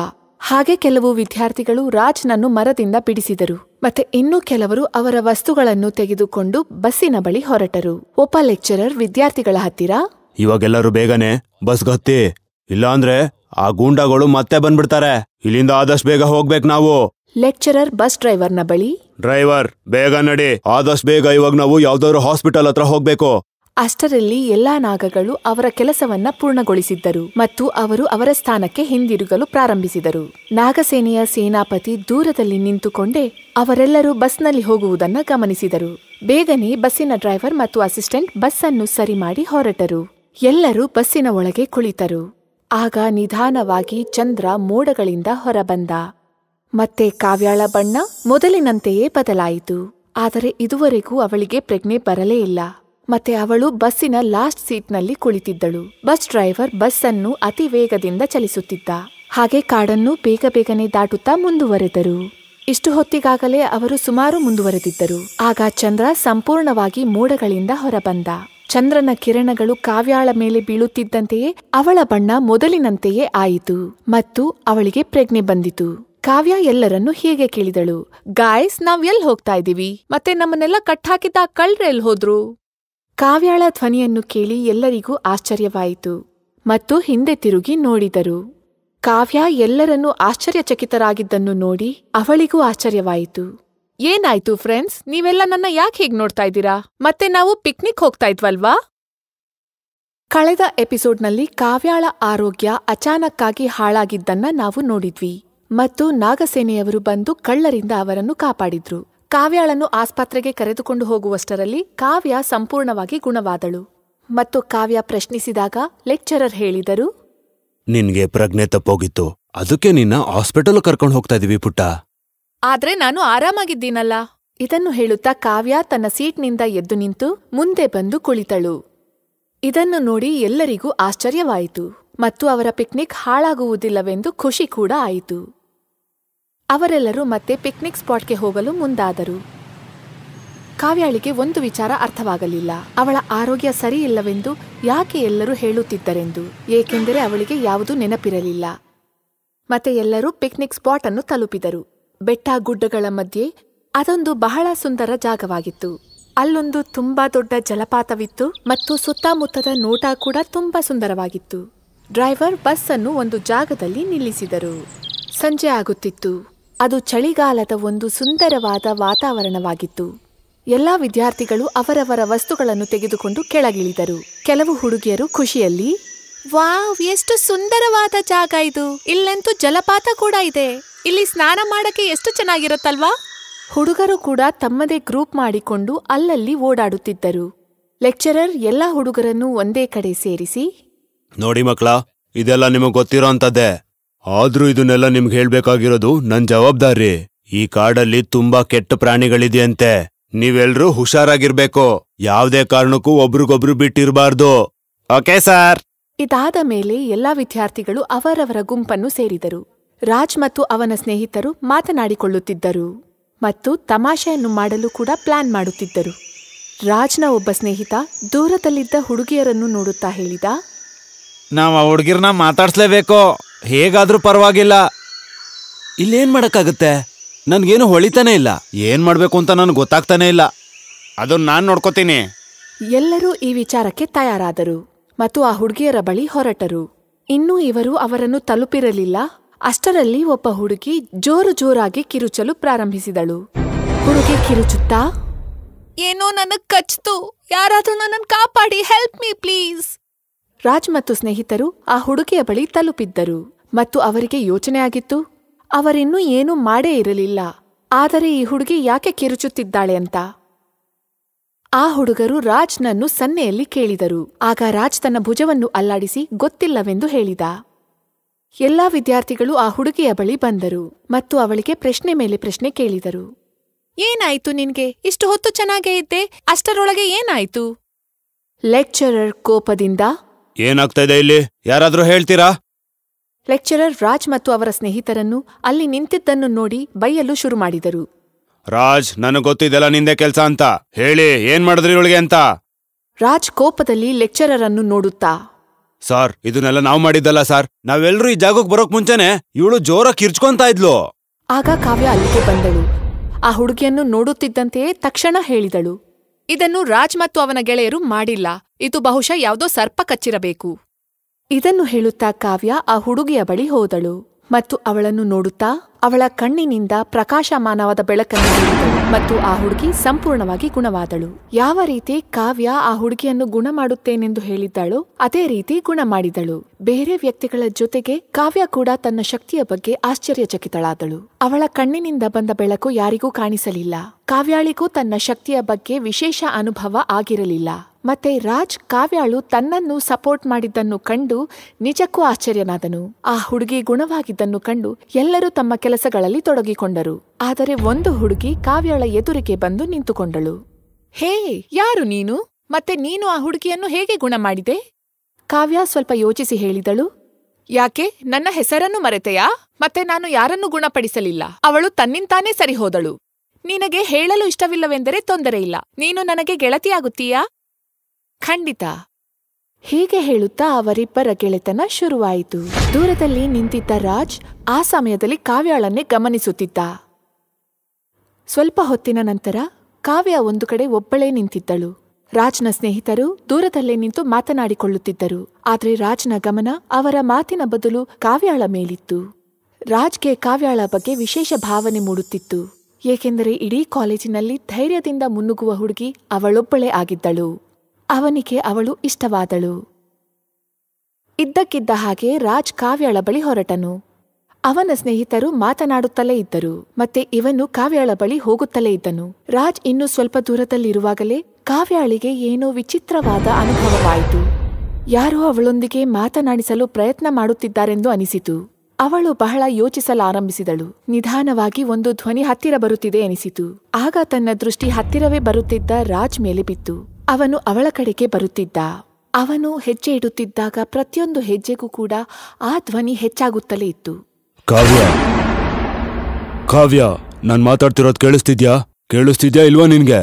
ಹಾಗೆ ಕೆಲವು ವಿದ್ಯಾರ್ಥಿಗಳು ರಾಜ್ನನ್ನು ಮರದಿಂದ ಬಿಡಿಸಿದರು ಮತ್ತೆ ಇನ್ನು ಕೆಲವರು ಅವರ ವಸ್ತುಗಳನ್ನು ತೆಗೆದುಕೊಂಡು ಬಸ್ಸಿನ ಬಳಿ ಹೊರಟರು ಒಬ್ಬ ಲೆಕ್ಚರರ್ ವಿದ್ಯಾರ್ಥಿಗಳ ಹತ್ತಿರ ಇವಾಗೆಲ್ಲರೂ ಬೇಗನೆ ಬಸ್ ಗೊತ್ತಿ ಇಲ್ಲಾಂದ್ರೆ ಆ ಗೂಂಡಾಗಳು ಮತ್ತೆ ಬಂದ್ಬಿಡ್ತಾರೆ ಇಲ್ಲಿಂದ ಆದಷ್ಟು ಬೇಗ ಹೋಗ್ಬೇಕು ನಾವು ಲೆಕ್ಚರರ್ ಬಸ್ ಡ್ರೈವರ್ನ ಬಳಿ ಡ್ರೈವರ್ ಬೇಗ ನಡಿ ಆದಷ್ಟು ಬೇಗ ಇವಾಗ ನಾವು ಯಾವ್ದಾದ್ರು ಹಾಸ್ಪಿಟಲ್ ಹತ್ರ ಹೋಗ್ಬೇಕು ಅಷ್ಟರಲ್ಲಿ ಎಲ್ಲಾ ನಾಗಗಳು ಅವರ ಕೆಲಸವನ್ನ ಪೂರ್ಣಗೊಳಿಸಿದ್ದರು ಮತ್ತು ಅವರು ಅವರ ಸ್ಥಾನಕ್ಕೆ ಹಿಂದಿರುಗಲು ಪ್ರಾರಂಭಿಸಿದರು ನಾಗಸೇನೆಯ ಸೇನಾಪತಿ ದೂರದಲ್ಲಿ ನಿಂತುಕೊಂಡೇ ಅವರೆಲ್ಲರೂ ಬಸ್ನಲ್ಲಿ ಹೋಗುವುದನ್ನು ಗಮನಿಸಿದರು ಬೇಗನೆ ಬಸ್ಸಿನ ಡ್ರೈವರ್ ಮತ್ತು ಅಸಿಸ್ಟೆಂಟ್ ಬಸ್ಸನ್ನು ಸರಿ ಮಾಡಿ ಹೊರಟರು ಎಲ್ಲರೂ ಬಸ್ಸಿನ ಒಳಗೆ ಕುಳಿತರು ಆಗ ನಿಧಾನವಾಗಿ ಚಂದ್ರ ಮೋಡಗಳಿಂದ ಹೊರಬಂದ ಮತ್ತೆ ಕಾವ್ಯಾಳ ಬಣ್ಣ ಮೊದಲಿನಂತೆಯೇ ಬದಲಾಯಿತು ಆದರೆ ಇದುವರೆಗೂ ಅವಳಿಗೆ ಪ್ರಜ್ಞೆ ಬರಲೇ ಇಲ್ಲ ಮತ್ತೆ ಅವಳು ಬಸ್ಸಿನ ಲಾಸ್ಟ್ ಸೀಟ್ನಲ್ಲಿ ಕುಳಿತಿದ್ದಳು ಬಸ್ ಡ್ರೈವರ್ ಬಸ್ಸನ್ನು ಅತಿ ವೇಗದಿಂದ ಚಲಿಸುತ್ತಿದ್ದ ಹಾಗೆ ಕಾಡನ್ನು ಬೇಗ ಬೇಗನೆ ದಾಟುತ್ತಾ ಮುಂದುವರೆದರು ಇಷ್ಟು ಹೊತ್ತಿಗಾಗಲೇ ಅವರು ಸುಮಾರು ಮುಂದುವರೆದಿದ್ದರು ಆಗ ಚಂದ್ರ ಸಂಪೂರ್ಣವಾಗಿ ಮೋಡಗಳಿಂದ ಹೊರಬಂದ ಚಂದ್ರನ ಕಿರಣಗಳು ಕಾವ್ಯಾಳ ಮೇಲೆ ಬೀಳುತ್ತಿದ್ದಂತೆಯೇ ಅವಳ ಬಣ್ಣ ಮೊದಲಿನಂತೆಯೇ ಆಯಿತು ಮತ್ತು ಅವಳಿಗೆ ಪ್ರಜ್ಞೆ ಬಂದಿತು ಕಾವ್ಯ ಎಲ್ಲರನ್ನೂ ಹೀಗೆ ಕೇಳಿದಳು ಗಾಯ್ಸ್ ನಾವ್ ಎಲ್ ಹೋಗ್ತಾ ಇದೀವಿ ಮತ್ತೆ ನಮ್ಮನ್ನೆಲ್ಲ ಕಟ್ಟಾಕಿದ್ದ ಕಳ್ರೆ ಎಲ್ ಹೋದ್ರು ಕಾವ್ಯಾಳ ಧ್ವನಿಯನ್ನು ಕೇಳಿ ಎಲ್ಲರಿಗೂ ಆಶ್ಚರ್ಯವಾಯಿತು ಮತ್ತು ಹಿಂದೆ ತಿರುಗಿ ನೋಡಿದರು ಕಾವ್ಯ ಎಲ್ಲರನ್ನೂ ಆಶ್ಚರ್ಯಚಕಿತರಾಗಿದ್ದನ್ನು ನೋಡಿ ಅವಳಿಗೂ ಆಶ್ಚರ್ಯವಾಯಿತು ಏನಾಯ್ತು ಫ್ರೆಂಡ್ಸ್ ನೀವೆಲ್ಲ ನನ್ನ ಯಾಕೆ ಹೇಗ್ ನೋಡ್ತಾ ಇದ್ದೀರಾ ಮತ್ತೆ ನಾವು ಪಿಕ್ನಿಕ್ ಹೋಗ್ತಾ ಇದ್ವಲ್ವಾ ಕಳೆದ ಎಪಿಸೋಡ್ನಲ್ಲಿ ಕಾವ್ಯಾಳ ಆರೋಗ್ಯ ಅಚಾನಕ್ಕಾಗಿ ಹಾಳಾಗಿದ್ದನ್ನ ನಾವು ನೋಡಿದ್ವಿ ಮತ್ತು ನಾಗಸೇನೆಯವರು ಬಂದು ಕಳ್ಳರಿಂದ ಅವರನ್ನು ಕಾಪಾಡಿದ್ರು ಕಾವ್ಯಾಳನ್ನು ಆಸ್ಪತ್ರೆಗೆ ಕರೆದುಕೊಂಡು ಹೋಗುವಷ್ಟರಲ್ಲಿ ಕಾವ್ಯ ಸಂಪೂರ್ಣವಾಗಿ ಗುಣವಾದಳು ಮತ್ತು ಕಾವ್ಯ ಪ್ರಶ್ನಿಸಿದಾಗ ಲೆಕ್ಚರರ್ ಹೇಳಿದರು ನಿನ್ಗೆ ಪ್ರಜ್ಞೆ ತಪ್ಪೋಗಿತ್ತು ಅದಕ್ಕೆ ನಿನ್ನ ಹಾಸ್ಪಿಟಲ್ ಕರ್ಕೊಂಡು ಹೋಗ್ತಾ ಇದೀವಿ ಪುಟ್ಟ ಆದ್ರೆ ನಾನು ಆರಾಮಾಗಿದ್ದೀನಲ್ಲ ಇದನ್ನು ಹೇಳುತ್ತಾ ಕಾವ್ಯ ತನ್ನ ಸೀಟ್ನಿಂದ ಎದ್ದು ನಿಂತು ಮುಂದೆ ಬಂದು ಕುಳಿತಳು ಇದನ್ನು ನೋಡಿ ಎಲ್ಲರಿಗೂ ಆಶ್ಚರ್ಯವಾಯಿತು ಮತ್ತು ಅವರ ಪಿಕ್ನಿಕ್ ಹಾಳಾಗುವುದಿಲ್ಲವೆಂದು ಖುಷಿ ಕೂಡ ಆಯಿತು ಅವರೆಲ್ಲರೂ ಮತ್ತೆ ಪಿಕ್ನಿಕ್ ಸ್ಪಾಟ್ಗೆ ಹೋಗಲು ಮುಂದಾದರು ಕಾವ್ಯಾಳಿಗೆ ಒಂದು ವಿಚಾರ ಅರ್ಥವಾಗಲಿಲ್ಲ ಅವಳ ಆರೋಗ್ಯ ಸರಿಯಿಲ್ಲವೆಂದು ಯಾಕೆ ಎಲ್ಲರೂ ಹೇಳುತ್ತಿದ್ದರೆಂದು ಏಕೆಂದರೆ ಅವಳಿಗೆ ಯಾವುದೂ ನೆನಪಿರಲಿಲ್ಲ ಮತ್ತೆ ಎಲ್ಲರೂ ಪಿಕ್ನಿಕ್ ಸ್ಪಾಟ್ ಅನ್ನು ತಲುಪಿದರು ಬೆಟ್ಟ ಗುಡ್ಡಗಳ ಮಧ್ಯೆ ಅದೊಂದು ಬಹಳ ಸುಂದರ ಜಾಗವಾಗಿತ್ತು ಅಲ್ಲೊಂದು ತುಂಬಾ ದೊಡ್ಡ ಜಲಪಾತವಿತ್ತು ಮತ್ತು ಸುತ್ತಮುತ್ತದ ನೋಟ ಕೂಡ ತುಂಬಾ ಸುಂದರವಾಗಿತ್ತು ಡ್ರೈವರ್ ಬಸ್ ಅನ್ನು ಒಂದು ಜಾಗದಲ್ಲಿ ನಿಲ್ಲಿಸಿದರು ಸಂಜೆ ಆಗುತ್ತಿತ್ತು ಅದು ಚಳಿಗಾಲದ ಒಂದು ಸುಂದರವಾದ ವಾತಾವರಣವಾಗಿತ್ತು ಎಲ್ಲ ವಿದ್ಯಾರ್ಥಿಗಳು ಅವರವರ ವಸ್ತುಗಳನ್ನು ತೆಗೆದುಕೊಂಡು ಕೆಳಗಿಳಿದರು ಕೆಲವು ಹುಡುಗಿಯರು ಖುಷಿಯಲ್ಲಿ ವಾವ್ ಎಷ್ಟು ಸುಂದರವಾದ ಜಾಗ ಇದು ಇಲ್ಲಂತೂ ಜಲಪಾತ ಕೂಡ ಇದೆ ಇಲ್ಲಿ ಸ್ನಾನ ಮಾಡಕ್ಕೆ ಎಷ್ಟು ಚೆನ್ನಾಗಿರುತ್ತಲ್ವಾ ಹುಡುಗರು ಕೂಡ ತಮ್ಮದೇ ಗ್ರೂಪ್ ಮಾಡಿಕೊಂಡು ಅಲ್ಲಲ್ಲಿ ಓಡಾಡುತ್ತಿದ್ದರು ಲೆಕ್ಚರರ್ ಎಲ್ಲ ಹುಡುಗರನ್ನು ಒಂದೇ ಕಡೆ ಸೇರಿಸಿ ನೋಡಿ ಮಕ್ಕಳ ಇದೆಲ್ಲ ನಿಮಗೆ ಗೊತ್ತಿರೋ ಅಂತದ್ದೇ ಆದ್ರೂ ಇದನ್ನೆಲ್ಲ ನಿಮ್ಗೆ ಹೇಳ್ಬೇಕಾಗಿರೋದು ನನ್ ಜವಾಬ್ದಾರಿ ಈ ಕಾಡಲ್ಲಿ ತುಂಬಾ ಕೆಟ್ಟ ಪ್ರಾಣಿಗಳಿದೆಯಂತೆ ನೀವೆಲ್ರೂ ಹುಷಾರಾಗಿರ್ಬೇಕು ಯಾವ್ದೇ ಕಾರಣಕ್ಕೂ ಒಬ್ರಿಗೊಬ್ರು ಬಿಟ್ಟಿರಬಾರ್ದು ಓಕೆ ಸರ್ ಇದಾದ ಮೇಲೆ ಎಲ್ಲಾ ವಿದ್ಯಾರ್ಥಿಗಳು ಅವರವರ ಗುಂಪನ್ನು ಸೇರಿದರು ರಾಜ್ ಮತ್ತು ಅವನ ಸ್ನೇಹಿತರು ಮಾತನಾಡಿಕೊಳ್ಳುತ್ತಿದ್ದರು ಮತ್ತು ತಮಾಷೆಯನ್ನು ಮಾಡಲು ಕೂಡ ಪ್ಲಾನ್ ಮಾಡುತ್ತಿದ್ದರು ರಾಜ್ನ ಒಬ್ಬ ಸ್ನೇಹಿತ ದೂರದಲ್ಲಿದ್ದ ಹುಡುಗಿಯರನ್ನು ನೋಡುತ್ತಾ ಹೇಳಿದ ನಾವು ಆ ಹುಡುಗಿರ್ನ ಮಾತಾಡ್ಸ್ಲೇಬೇಕೋ ಹೇಗಾದ್ರೂ ಪರವಾಗಿಲ್ಲ ಇಲ್ಲೇನ್ ಮಾಡಕ್ಕಾಗುತ್ತೆ ನನ್ಗೇನು ಹೊಳಿತಾನೆ ಇಲ್ಲ ಏನ್ ಮಾಡ್ಬೇಕು ಅಂತ ನನ್ಗೆ ಗೊತ್ತಾಗ್ತಾನೆ ಇಲ್ಲ ಅದನ್ನ ನಾನು ನೋಡ್ಕೋತೀನಿ ಎಲ್ಲರೂ ಈ ವಿಚಾರಕ್ಕೆ ತಯಾರಾದರು ಮತ್ತು ಆ ಹುಡುಗಿಯರ ಬಳಿ ಹೊರಟರು ಇನ್ನೂ ಇವರು ಅವರನ್ನು ತಲುಪಿರಲಿಲ್ಲ ಅಷ್ಟರಲ್ಲಿ ಒಬ್ಬ ಹುಡುಗಿ ಜೋರು ಜೋರಾಗಿ ಕಿರುಚಲು ಪ್ರಾರಂಭಿಸಿದಳು ಹುಡುಗಿ ಕಿರುಚುತ್ತಾ ಏನೋ ನನಗ್ ಕಚ್ತು ಯಾರಾದ್ರೂ ನನ್ನ ಕಾಪಾಡಿ ಹೆಲ್ಪ್ ಮೀ ಪ್ಲೀಸ್ ರಾಜ್ ಮತ್ತು ಸ್ನೇಹಿತರು ಆ ಹುಡುಗಿಯ ಬಳಿ ತಲುಪಿದ್ದರು ಮತ್ತು ಅವರಿಗೆ ಯೋಚನೆಯಾಗಿತ್ತು ಅವರಿನ್ನೂ ಏನೂ ಮಾಡೇ ಇರಲಿಲ್ಲ ಆದರೆ ಈ ಹುಡುಗಿ ಯಾಕೆ ಕಿರುಚುತ್ತಿದ್ದಾಳೆ ಅಂತ ಆ ಹುಡುಗರು ರಾಜ್ನನ್ನು ಸನ್ನೆಯಲ್ಲಿ ಕೇಳಿದರು ಆಗ ರಾಜ್ ತನ್ನ ಭುಜವನ್ನು ಅಲ್ಲಾಡಿಸಿ ಗೊತ್ತಿಲ್ಲವೆಂದು ಹೇಳಿದ ಎಲ್ಲಾ ವಿದ್ಯಾರ್ಥಿಗಳು ಆ ಹುಡುಗಿಯ ಬಳಿ ಬಂದರು ಮತ್ತು ಅವಳಿಗೆ ಪ್ರಶ್ನೆ ಮೇಲೆ ಪ್ರಶ್ನೆ ಕೇಳಿದರು ಏನಾಯ್ತು ನಿನ್ಗೆ ಇಷ್ಟು ಹೊತ್ತು ಚೆನ್ನಾಗೇ ಇದ್ದೆ ಅಷ್ಟರೊಳಗೆ ಏನಾಯ್ತು ಲೆಕ್ಚರರ್ ಕೋಪದಿಂದ ಏನಾಗ್ತಾ ಇದೆ ಇಲ್ಲಿ ಯಾರಾದ್ರೂ ಹೇಳ್ತೀರಾ ಲೆಕ್ಚರರ್ ರಾಜ್ ಮತ್ತು ಅವರ ಸ್ನೇಹಿತರನ್ನು ಅಲ್ಲಿ ನಿಂತಿದ್ದನ್ನು ನೋಡಿ ಬೈಯಲು ಶುರು ಮಾಡಿದರು ರಾಜ್ ನನಗೆ ಗೊತ್ತಿದೆಲ್ಲ ನಿಂದೆ ಕೆಲಸ ಅಂತ ಹೇಳಿ ಏನ್ ಮಾಡಿದ್ರಿ ಇವಳಿಗೆ ಅಂತ ರಾಜ್ ಕೋಪದಲ್ಲಿ ಲೆಕ್ಚರರ್ ಅನ್ನು ನೋಡುತ್ತಾ ಸರ್ ಇದನ್ನೆಲ್ಲ ನಾವು ಮಾಡಿದ್ದಲ್ಲ ಸರ್ ನಾವೆಲ್ಲರೂ ಈ ಜಾಗಕ್ಕೆ ಬರೋಕ್ ಮುಂಚೆನೆ ಇವಳು ಜೋರ ಕಿರ್ಚ್ಕೊಂತಾ ಇದ್ಲು ಆಗ ಕಾವ್ಯ ಅಲ್ಲಿಗೆ ಬಂದಳು ಆ ಹುಡುಗಿಯನ್ನು ನೋಡುತ್ತಿದ್ದಂತೆಯೇ ತಕ್ಷಣ ಹೇಳಿದಳು ಇದನ್ನು ರಾಜ್ ಮತ್ತು ಅವನ ಗೆಳೆಯರು ಮಾಡಿಲ್ಲ ಇದು ಬಹುಶಃ ಯಾವುದೋ ಸರ್ಪ ಕಚ್ಚಿರಬೇಕು ಇದನ್ನು ಹೇಳುತ್ತಾ ಕಾವ್ಯ ಆ ಹುಡುಗಿಯ ಬಳಿ ಹೋದಳು ಮತ್ತು ಅವಳನ್ನು ನೋಡುತ್ತಾ ಅವಳ ಕಣ್ಣಿನಿಂದ ಪ್ರಕಾಶಮಾನವಾದ ಬೆಳಕನ್ನು ಮತ್ತು ಆ ಹುಡುಗಿ ಸಂಪೂರ್ಣವಾಗಿ ಗುಣವಾದಳು ಯಾವ ರೀತಿ ಕಾವ್ಯ ಆ ಹುಡುಗಿಯನ್ನು ಗುಣ ಮಾಡುತ್ತೇನೆಂದು ಹೇಳಿದ್ದಾಳೋ ಅದೇ ರೀತಿ ಗುಣ ಮಾಡಿದಳು ಬೇರೆ ವ್ಯಕ್ತಿಗಳ ಜೊತೆಗೆ ಕಾವ್ಯ ಕೂಡ ತನ್ನ ಶಕ್ತಿಯ ಬಗ್ಗೆ ಆಶ್ಚರ್ಯಚಕಿತಳಾದಳು ಅವಳ ಕಣ್ಣಿನಿಂದ ಬಂದ ಬೆಳಕು ಯಾರಿಗೂ ಕಾಣಿಸಲಿಲ್ಲ ಕಾವ್ಯಾಳಿಗೂ ತನ್ನ ಶಕ್ತಿಯ ಬಗ್ಗೆ ವಿಶೇಷ ಅನುಭವ ಆಗಿರಲಿಲ್ಲ ಮತ್ತೆ ರಾಜ್ ಕಾವ್ಯಾಳು ತನ್ನನ್ನು ಸಪೋರ್ಟ್ ಮಾಡಿದ್ದನ್ನು ಕಂಡು ನಿಜಕ್ಕೂ ಆಶ್ಚರ್ಯನಾದನು ಆ ಹುಡುಗಿ ಗುಣವಾಗಿದ್ದನ್ನು ಕಂಡು ಎಲ್ಲರೂ ತಮ್ಮ ಕೆಲಸಗಳಲ್ಲಿ ತೊಡಗಿಕೊಂಡರು ಆದರೆ ಒಂದು ಹುಡುಗಿ ಕಾವ್ಯಾಳ ಎದುರಿಗೆ ಬಂದು ನಿಂತುಕೊಂಡಳು ಹೇ ಯಾರು ನೀನು ಮತ್ತೆ ನೀನು ಆ ಹುಡುಗಿಯನ್ನು ಹೇಗೆ ಗುಣ ಮಾಡಿದೆ ಕಾವ್ಯ ಸ್ವಲ್ಪ ಯೋಚಿಸಿ ಹೇಳಿದಳು ಯಾಕೆ ನನ್ನ ಹೆಸರನ್ನು ಮರೆತೆಯಾ ಮತ್ತೆ ನಾನು ಯಾರನ್ನೂ ಗುಣಪಡಿಸಲಿಲ್ಲ ಅವಳು ತನ್ನಿಂತಾನೇ ಸರಿಹೋದಳು ನಿನಗೆ ಹೇಳಲು ಇಷ್ಟವಿಲ್ಲವೆಂದರೆ ತೊಂದರೆಯಿಲ್ಲ ನೀನು ನನಗೆ ಗೆಳತಿಯಾಗುತ್ತೀಯಾ ಖಂಡಿತ ಹೀಗೆ ಹೇಳುತ್ತಾ ಅವರಿಬ್ಬರ ಗೆಳೆತನ ಶುರುವಾಯಿತು ದೂರದಲ್ಲಿ ನಿಂತಿದ್ದ ರಾಜ್ ಆ ಸಮಯದಲ್ಲಿ ಕಾವ್ಯಾಳನ್ನೇ ಗಮನಿಸುತ್ತಿದ್ದ ಸ್ವಲ್ಪ ಹೊತ್ತಿನ ನಂತರ ಕಾವ್ಯ ಒಂದು ಕಡೆ ಒಬ್ಬಳೇ ನಿಂತಿದ್ದಳು ರಾಜ್ನ ಸ್ನೇಹಿತರು ದೂರದಲ್ಲೇ ನಿಂತು ಮಾತನಾಡಿಕೊಳ್ಳುತ್ತಿದ್ದರು ಆದರೆ ರಾಜ್ನ ಗಮನ ಅವರ ಮಾತಿನ ಬದಲು ಕಾವ್ಯಾಳ ಮೇಲಿತ್ತು ರಾಜ್ಗೆ ಕಾವ್ಯಾಳ ಬಗ್ಗೆ ವಿಶೇಷ ಭಾವನೆ ಮೂಡುತ್ತಿತ್ತು ಏಕೆಂದರೆ ಇಡೀ ಕಾಲೇಜಿನಲ್ಲಿ ಧೈರ್ಯದಿಂದ ಮುನ್ನುಗ್ಗುವ ಹುಡುಗಿ ಅವಳೊಬ್ಬಳೇ ಆಗಿದ್ದಳು ಅವನಿಗೆ ಅವಳು ಇಷ್ಟವಾದಳು ಇದ್ದಕ್ಕಿದ್ದ ಹಾಗೆ ರಾಜ್ ಕಾವ್ಯಾಳ ಬಳಿ ಹೊರಟನು ಅವನ ಸ್ನೇಹಿತರು ಮಾತನಾಡುತ್ತಲೇ ಇದ್ದರು ಮತ್ತೆ ಇವನು ಕಾವ್ಯಾಳ ಬಳಿ ಹೋಗುತ್ತಲೇ ಇದ್ದನು ರಾಜ್ ಇನ್ನೂ ಸ್ವಲ್ಪ ದೂರದಲ್ಲಿರುವಾಗಲೇ ಕಾವ್ಯಾಳಿಗೆ ಏನೋ ವಿಚಿತ್ರವಾದ ಅನುಭವವಾಯಿತು ಯಾರೋ ಅವಳೊಂದಿಗೆ ಮಾತನಾಡಿಸಲು ಪ್ರಯತ್ನ ಮಾಡುತ್ತಿದ್ದಾರೆಂದು ಅನಿಸಿತು ಅವಳು ಬಹಳ ಯೋಚಿಸಲಾರಂಭಿಸಿದಳು ನಿಧಾನವಾಗಿ ಒಂದು ಧ್ವನಿ ಹತ್ತಿರ ಬರುತ್ತಿದೆ ಎನಿಸಿತು ಆಗ ತನ್ನ ದೃಷ್ಟಿ ಹತ್ತಿರವೇ ಬರುತ್ತಿದ್ದ ರಾಜ್ ಮೇಲೆ ಬಿತ್ತು ಅವನು ಅವಳ ಕಡೆಗೆ ಬರುತ್ತಿದ್ದ ಅವನು ಹೆಜ್ಜೆ ಇಡುತ್ತಿದ್ದಾಗ ಪ್ರತಿಯೊಂದು ಹೆಜ್ಜೆಗೂ ಕೂಡ ಆ ಧ್ವನಿ ಹೆಚ್ಚಾಗುತ್ತಲೇ ಇತ್ತು ಕಾವ್ಯ ಕಾವ್ಯ ನಾನ್ ಮಾತಾಡ್ತಿರೋದು ಕೇಳಿಸ್ತಿದ್ಯಾ ಕೇಳಿಸ್ತಿದ್ಯಾ ಇಲ್ವಾ ನಿನ್ಗೆ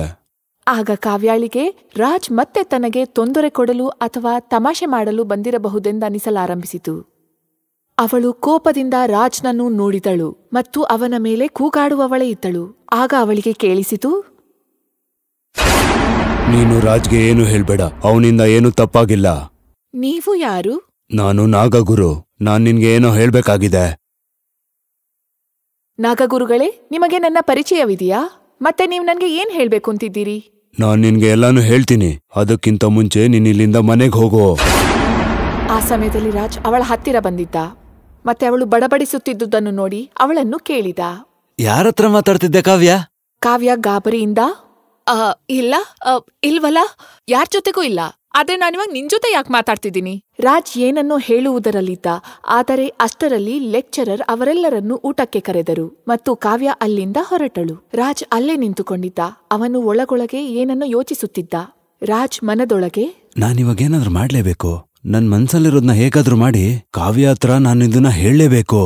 ಆಗ ಕಾವ್ಯಾಳಿಗೆ ರಾಜ್ ಮತ್ತೆ ತನಗೆ ತೊಂದರೆ ಕೊಡಲು ಅಥವಾ ತಮಾಷೆ ಮಾಡಲು ಬಂದಿರಬಹುದೆಂದನಿಸಲಾರಂಭಿಸಿತು ಅವಳು ಕೋಪದಿಂದ ರಾಜ್ನನ್ನು ನೋಡಿದಳು ಮತ್ತು ಅವನ ಮೇಲೆ ಕೂಗಾಡುವವಳೇ ಇದ್ದಳು ಆಗ ಅವಳಿಗೆ ಕೇಳಿಸಿತು ನೀನು ರಾಜ್ಗೆ ಏನು ಹೇಳ್ಬೇಡ ಅವನಿಂದ ಏನು ತಪ್ಪಾಗಿಲ್ಲ ನೀವು ಯಾರು ನಾನು ನಾಗಗುರು ನಾನ್ ನಿನ್ಗೆ ಏನೋ ಹೇಳ್ಬೇಕಾಗಿದೆ ನಾಗಗುರುಗಳೇ ನಿಮಗೆ ನನ್ನ ಪರಿಚಯವಿದೆಯಾ ಮತ್ತೆ ನೀವು ನನಗೆ ಏನ್ ಹೇಳ್ಬೇಕು ಅಂತಿದ್ದೀರಿ ನಾನ್ ನಿನ್ಗೆ ಎಲ್ಲಾನು ಹೇಳ್ತೀನಿ ಅದಕ್ಕಿಂತ ಮುಂಚೆ ನೀನ್ ಇಲ್ಲಿಂದ ಮನೆಗೆ ಹೋಗೋ ಆ ಸಮಯದಲ್ಲಿ ರಾಜ್ ಅವಳ ಹತ್ತಿರ ಬಂದಿದ್ದ ಮತ್ತೆ ಅವಳು ಬಡಬಡಿಸುತ್ತಿದ್ದುದನ್ನು ನೋಡಿ ಅವಳನ್ನು ಕೇಳಿದ ಯಾರತ್ರ ಮಾತಾಡ್ತಿದ್ದೆ ಕಾವ್ಯ ಕಾವ್ಯ ಗಾಬರಿಯಿಂದ ಇಲ್ಲ ಇಲ್ವಲ್ಲ ಯಾರ ಜೊತೆಗೂ ಇಲ್ಲ ಆದ್ರೆ ನಾನಿವಾಗ ನಿನ್ ಜೊತೆ ಯಾಕೆ ಮಾತಾಡ್ತಿದ್ದೀನಿ ರಾಜ್ ಏನನ್ನೋ ಹೇಳುವುದರಲ್ಲಿದ್ದ ಆದರೆ ಅಷ್ಟರಲ್ಲಿ ಲೆಕ್ಚರರ್ ಅವರೆಲ್ಲರನ್ನು ಊಟಕ್ಕೆ ಕರೆದರು ಮತ್ತು ಕಾವ್ಯ ಅಲ್ಲಿಂದ ಹೊರಟಳು ರಾಜ್ ಅಲ್ಲೇ ನಿಂತುಕೊಂಡಿದ್ದ ಅವನು ಒಳಗೊಳಗೆ ಏನನ್ನೋ ಯೋಚಿಸುತ್ತಿದ್ದ ರಾಜ್ ಮನದೊಳಗೆ ನಾನಿವಾಗ ಏನಾದ್ರೂ ಮಾಡ್ಲೇಬೇಕು ನನ್ ಮನ್ಸಲ್ಲಿರೋದ್ನ ಹೇಗಾದ್ರೂ ಮಾಡಿ ಕಾವ್ಯ ಹತ್ರ ನಾನು ಇದನ್ನ ಹೇಳಲೇಬೇಕು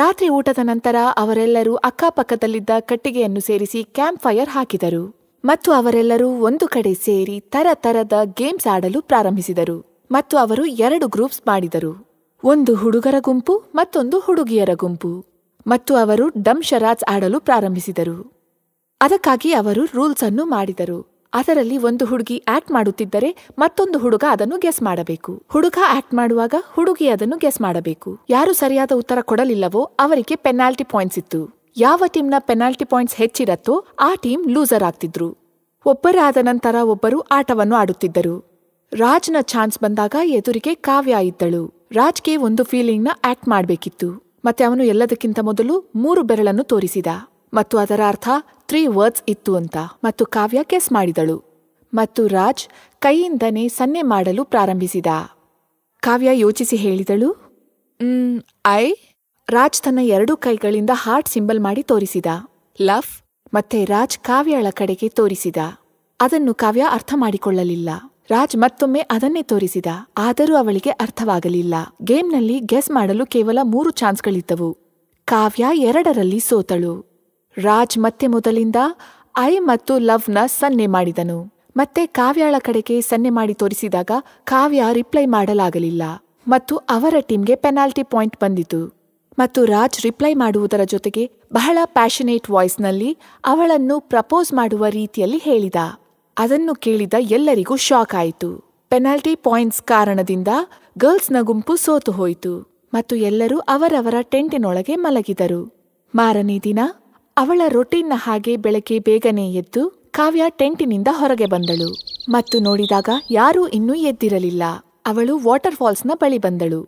ರಾತ್ರಿ ಊಟದ ನಂತರ ಅವರೆಲ್ಲರೂ ಅಕ್ಕಪಕ್ಕದಲ್ಲಿದ್ದ ಕಟ್ಟಿಗೆಯನ್ನು ಸೇರಿಸಿ ಕ್ಯಾಂಪ್ ಫೈರ್ ಹಾಕಿದರು ಮತ್ತು ಅವರೆಲ್ಲರೂ ಒಂದು ಕಡೆ ಸೇರಿ ತರತರದ ಗೇಮ್ಸ್ ಆಡಲು ಪ್ರಾರಂಭಿಸಿದರು ಮತ್ತು ಅವರು ಎರಡು ಗ್ರೂಪ್ಸ್ ಮಾಡಿದರು ಒಂದು ಹುಡುಗರ ಗುಂಪು ಮತ್ತೊಂದು ಹುಡುಗಿಯರ ಗುಂಪು ಮತ್ತು ಅವರು ಡಮ್ ಶರಾಜ್ ಆಡಲು ಪ್ರಾರಂಭಿಸಿದರು ಅದಕ್ಕಾಗಿ ಅವರು ರೂಲ್ಸ್ ಅನ್ನು ಮಾಡಿದರು ಅದರಲ್ಲಿ ಒಂದು ಹುಡುಗಿ ಆಕ್ಟ್ ಮಾಡುತ್ತಿದ್ದರೆ ಮತ್ತೊಂದು ಹುಡುಗ ಅದನ್ನು ಗೆಸ್ ಮಾಡಬೇಕು ಹುಡುಗ ಆಕ್ಟ್ ಮಾಡುವಾಗ ಹುಡುಗಿ ಅದನ್ನು ಗೆಸ್ ಮಾಡಬೇಕು ಯಾರು ಸರಿಯಾದ ಉತ್ತರ ಕೊಡಲಿಲ್ಲವೋ ಅವರಿಗೆ ಪೆನಾಲ್ಟಿ ಪಾಯಿಂಟ್ಸ್ ಇತ್ತು ಯಾವ ಟೀಮ್ನ ಪೆನಾಲ್ಟಿ ಪಾಯಿಂಟ್ಸ್ ಹೆಚ್ಚಿರತ್ತೋ ಆ ಟೀಮ್ ಲೂಸರ್ ಆಗ್ತಿದ್ರು ಒಬ್ಬರಾದ ನಂತರ ಒಬ್ಬರು ಆಟವನ್ನು ಆಡುತ್ತಿದ್ದರು ರಾಜ್ನ ಚಾನ್ಸ್ ಬಂದಾಗ ಎದುರಿಗೆ ಕಾವ್ಯ ಇದ್ದಳು ರಾಜ್ಗೆ ಒಂದು ಫೀಲಿಂಗ್ನ ಆಕ್ಟ್ ಮಾಡಬೇಕಿತ್ತು ಮತ್ತೆ ಅವನು ಎಲ್ಲದಕ್ಕಿಂತ ಮೊದಲು ಮೂರು ಬೆರಳನ್ನು ತೋರಿಸಿದ ಮತ್ತು ಅದರ ಅರ್ಥ ತ್ರೀ ವರ್ಡ್ಸ್ ಇತ್ತು ಅಂತ ಮತ್ತು ಕಾವ್ಯ ಕೆಸ್ ಮಾಡಿದಳು ಮತ್ತು ರಾಜ್ ಕೈಯಿಂದನೇ ಸನ್ನೆ ಮಾಡಲು ಪ್ರಾರಂಭಿಸಿದ ಕಾವ್ಯ ಯೋಚಿಸಿ ಹೇಳಿದಳು ಐ ರಾಜ್ ತನ್ನ ಎರಡೂ ಕೈಗಳಿಂದ ಹಾರ್ಟ್ ಸಿಂಬಲ್ ಮಾಡಿ ತೋರಿಸಿದ ಲವ್ ಮತ್ತೆ ರಾಜ್ ಕಾವ್ಯಳ ಕಡೆಗೆ ತೋರಿಸಿದ ಅದನ್ನು ಕಾವ್ಯ ಅರ್ಥ ಮಾಡಿಕೊಳ್ಳಲಿಲ್ಲ ರಾಜ್ ಮತ್ತೊಮ್ಮೆ ಅದನ್ನೇ ತೋರಿಸಿದ ಆದರೂ ಅವಳಿಗೆ ಅರ್ಥವಾಗಲಿಲ್ಲ ಗೇಮ್ನಲ್ಲಿ ಗೆಸ್ ಮಾಡಲು ಕೇವಲ ಮೂರು ಚಾನ್ಸ್ಗಳಿದ್ದವು ಕಾವ್ಯ ಎರಡರಲ್ಲಿ ಸೋತಳು ರಾಜ್ ಮತ್ತೆ ಮೊದಲಿಂದ ಐ ಮತ್ತು ಲವ್ನ ಸನ್ನೆ ಮಾಡಿದನು ಮತ್ತೆ ಕಾವ್ಯಾಳ ಕಡೆಗೆ ಸನ್ನೆ ಮಾಡಿ ತೋರಿಸಿದಾಗ ಕಾವ್ಯ ರಿಪ್ಲೈ ಮಾಡಲಾಗಲಿಲ್ಲ ಮತ್ತು ಅವರ ಟೀಮ್ಗೆ ಪೆನಾಲ್ಟಿ ಪಾಯಿಂಟ್ ಬಂದಿತು ಮತ್ತು ರಾಜ್ ರಿಪ್ಲೈ ಮಾಡುವುದರ ಜೊತೆಗೆ ಬಹಳ ಪ್ಯಾಷನೇಟ್ ವಾಯ್ಸ್ನಲ್ಲಿ ಅವಳನ್ನು ಪ್ರಪೋಸ್ ಮಾಡುವ ರೀತಿಯಲ್ಲಿ ಹೇಳಿದ ಅದನ್ನು ಕೇಳಿದ ಎಲ್ಲರಿಗೂ ಶಾಕ್ ಆಯಿತು ಪೆನಾಲ್ಟಿ ಪಾಯಿಂಟ್ಸ್ ಕಾರಣದಿಂದ ಗರ್ಲ್ಸ್ನ ಗುಂಪು ಸೋತು ಹೋಯಿತು ಮತ್ತು ಎಲ್ಲರೂ ಅವರವರ ಟೆಂಟಿನೊಳಗೆ ಮಲಗಿದರು ಮಾರನೇ ದಿನ ಅವಳ ರೊಟೀನ್ನ ಹಾಗೆ ಬೆಳಗ್ಗೆ ಬೇಗನೆ ಎದ್ದು ಕಾವ್ಯ ಟೆಂಟಿನಿಂದ ಹೊರಗೆ ಬಂದಳು ಮತ್ತು ನೋಡಿದಾಗ ಯಾರೂ ಇನ್ನೂ ಎದ್ದಿರಲಿಲ್ಲ ಅವಳು ವಾಟರ್ ಫಾಲ್ಸ್ನ ಬಳಿ ಬಂದಳು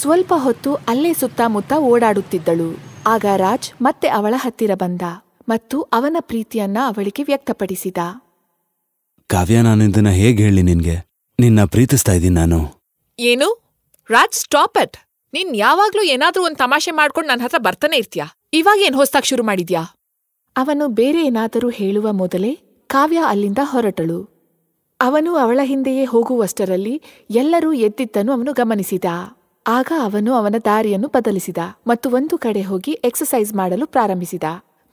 ಸ್ವಲ್ಪ ಹೊತ್ತು ಅಲ್ಲೇ ಸುತ್ತಮುತ್ತ ಓಡಾಡುತ್ತಿದ್ದಳು ಆಗ ರಾಜ್ ಮತ್ತೆ ಅವಳ ಹತ್ತಿರ ಬಂದ ಮತ್ತು ಅವನ ಪ್ರೀತಿಯನ್ನ ಅವಳಿಗೆ ವ್ಯಕ್ತಪಡಿಸಿದ ಕಾವ್ಯ ನಾನು ಹೇಗೆ ಹೇಳಿ ನಿನ್ಗೆ ನಿನ್ನ ಪ್ರೀತಿಸ್ತಾ ಇದ್ದೀನಿ ನಾನು ಏನು ರಾಜ್ ಸ್ಟಾಪ್ ಅಟ್ ನೀನ್ ಯಾವಾಗ್ಲೂ ಏನಾದ್ರೂ ಒಂದ್ ತಮಾಷೆ ಮಾಡ್ಕೊಂಡು ನನ್ನ ಹತ್ರ ಬರ್ತಾನೆ ಇರ್ತೀಯಾ ಇವಾಗ ಏನ್ ಹೊಸ್ದಾಗ್ ಶುರು ಮಾಡಿದ್ಯಾ ಅವನು ಬೇರೆ ಏನಾದರೂ ಹೇಳುವ ಮೊದಲೇ ಕಾವ್ಯ ಅಲ್ಲಿಂದ ಹೊರಟಳು ಅವನು ಅವಳ ಹಿಂದೆಯೇ ಹೋಗುವಷ್ಟರಲ್ಲಿ ಎಲ್ಲರೂ ಎದ್ದಿದ್ದನ್ನು ಅವನು ಗಮನಿಸಿದ ಆಗ ಅವನು ಅವನ ದಾರಿಯನ್ನು ಬದಲಿಸಿದ ಮತ್ತು ಒಂದು ಕಡೆ ಹೋಗಿ ಎಕ್ಸಸೈಸ್ ಮಾಡಲು ಪ್ರಾರಂಭಿಸಿದ